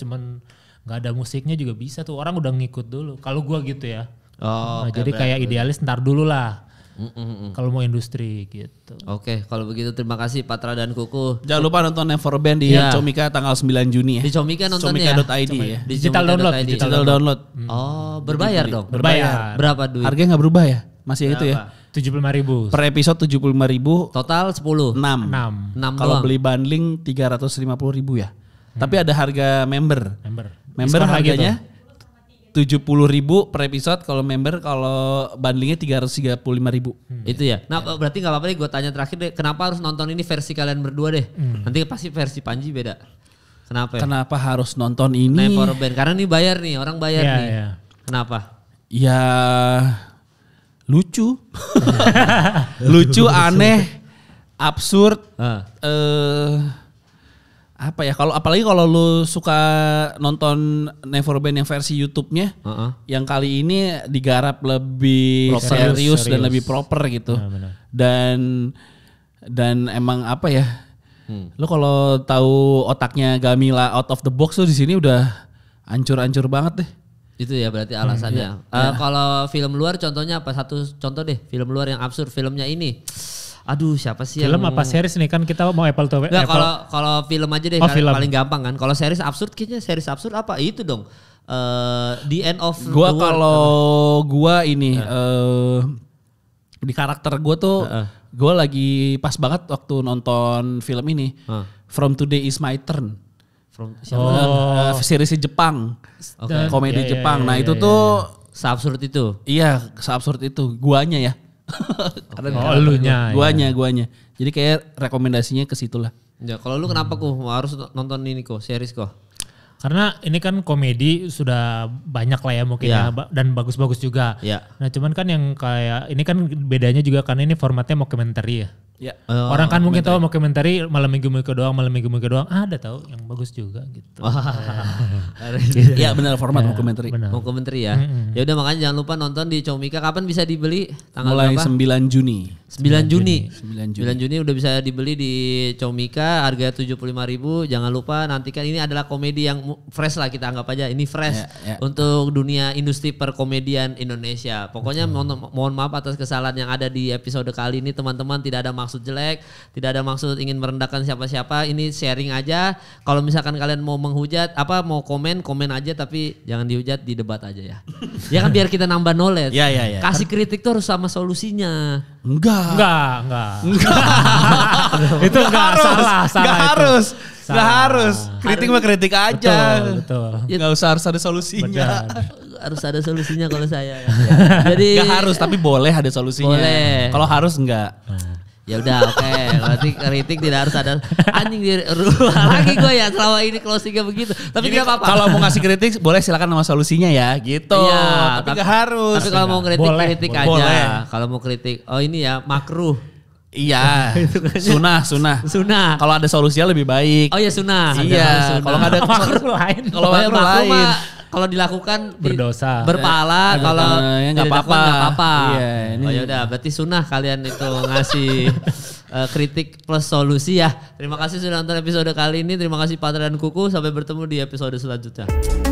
cuman nggak ada musiknya juga bisa tuh orang udah ngikut dulu. Kalau gue gitu ya. Oh, nah, okay, jadi kayak idealis ntar dulu lah Mm -mm. Kalau mau industri gitu. Oke, okay, kalau begitu terima kasih Patra dan Kuku. Jangan lupa nonton Never Band di yeah. Comika tanggal 9 Juni ya. Di Comika nontonnya Comika.id ya. digital download, digital download. Oh, berbayar dong. Berbayar. Berapa duit? Harganya nggak berubah ya? Masih Berapa? itu ya. Tujuh puluh lima ribu. Per episode tujuh puluh lima ribu. Total sepuluh. Enam. Enam. Enam. Kalau beli bundling tiga ratus lima puluh ribu ya. Hmm. Tapi ada harga member. Member. Member Diskon harganya tujuh puluh ribu per episode kalau member kalau bundlingnya tiga ratus tiga puluh lima ribu hmm. itu ya nah ya. berarti nggak apa-apa nih gue tanya terakhir deh kenapa harus nonton ini versi kalian berdua deh hmm. nanti pasti versi Panji beda kenapa ya? kenapa harus nonton ini Band karena ini bayar nih orang bayar ya, nih ya. kenapa ya lucu lucu aneh absurd uh. Uh, apa ya kalau apalagi kalau lu suka nonton Never yang versi YouTube-nya uh -uh. yang kali ini digarap lebih serius, serius, serius dan lebih proper gitu nah, dan dan emang apa ya hmm. lu kalau tahu otaknya Gamila out of the box tuh di sini udah ancur-ancur banget deh itu ya berarti alasannya hmm, iya. uh, eh, yeah. kalau film luar contohnya apa satu contoh deh film luar yang absurd filmnya ini Aduh, siapa sih film yang... apa series nih kan kita mau Apple to Nggak, kalau kalau film aja deh oh, film. paling gampang kan. Kalau series absurd kayaknya series absurd apa? Itu dong. Uh, the end of gua kalau gua ini uh. Uh, di karakter gua tuh uh. gua lagi pas banget waktu nonton film ini. Uh. From Today is My Turn. From siapa? Oh. Uh, series Jepang. Okay. Komedi yeah, iya, Jepang. Yeah, yeah, nah, yeah, itu yeah, tuh yeah. absurd itu. Iya, iya. absurd iya, itu guanya ya. Karena oh, nya ya. Guanya, ya. guanya. Jadi kayak rekomendasinya ke situ lah. Ya, kalau lu kenapa kok harus nonton ini kok, series kok? Karena ini kan komedi sudah banyak lah ya mungkin ya, ya dan bagus-bagus juga. Ya. Nah, cuman kan yang kayak ini kan bedanya juga karena ini formatnya mockumentary ya. Ya. Oh, Orang kan mungkin tahu mau komentari malam minggu minggu doang, malam minggu minggu doang Ah, ada tahu yang bagus juga gitu. Iya benar format ya, komentari, Ya, dokumentari ya. Ya udah makanya jangan lupa nonton di Comika kapan bisa dibeli? Tanggal Mulai berapa? 9 Juni. 9 Juni. 9 Juni. 9 Juni udah bisa dibeli di Comika harga 75.000. Jangan lupa nantikan ini adalah komedi yang fresh lah kita anggap aja ini fresh yeah, yeah. untuk dunia industri perkomedian Indonesia. Pokoknya mohon, mohon maaf atas kesalahan yang ada di episode kali ini teman-teman tidak ada maksud jelek, tidak ada maksud ingin merendahkan siapa-siapa. Ini sharing aja. Kalau misalkan kalian mau menghujat apa mau komen, komen aja tapi jangan dihujat di debat aja ya. ya kan biar kita nambah knowledge. Yeah, yeah, yeah. Kasih kritik tuh harus sama solusinya. Enggak Enggak, enggak. enggak. itu enggak, enggak harus, salah, salah. Enggak harus. Salah. Enggak harus. Kritik mah kritik aja. Betul, betul. Enggak ya. usah harus ada solusinya. Benar harus ada solusinya kalau saya. Ya. Jadi enggak harus tapi boleh ada solusinya. Boleh. Kalau harus enggak. Hmm. Ya udah oke, okay. berarti kritik tidak harus ada anjing di lagi gue ya selama ini closingnya begitu. Tapi tidak apa-apa. Kalau mau ngasih kritik boleh silakan nama solusinya ya gitu. Iya, tapi, tapi gak harus. Tapi kalau mau kritik boleh, kritik boleh. aja. Kalau mau kritik, oh ini ya makruh. Iya, kan. sunah, sunah. Sunah. Kalau ada solusinya lebih baik. Oh iya sunah. Iya. Kalau nggak ada makruh lain. Kalau makruh lain kalau dilakukan berdosa, berpahala. Eh, ya, kalau nggak apa-apa, nggak apa-apa. Iya, ini. Oh ya udah, berarti sunnah kalian itu ngasih uh, kritik plus solusi ya. Terima kasih sudah nonton episode kali ini. Terima kasih Patra dan Kuku. Sampai bertemu di episode selanjutnya.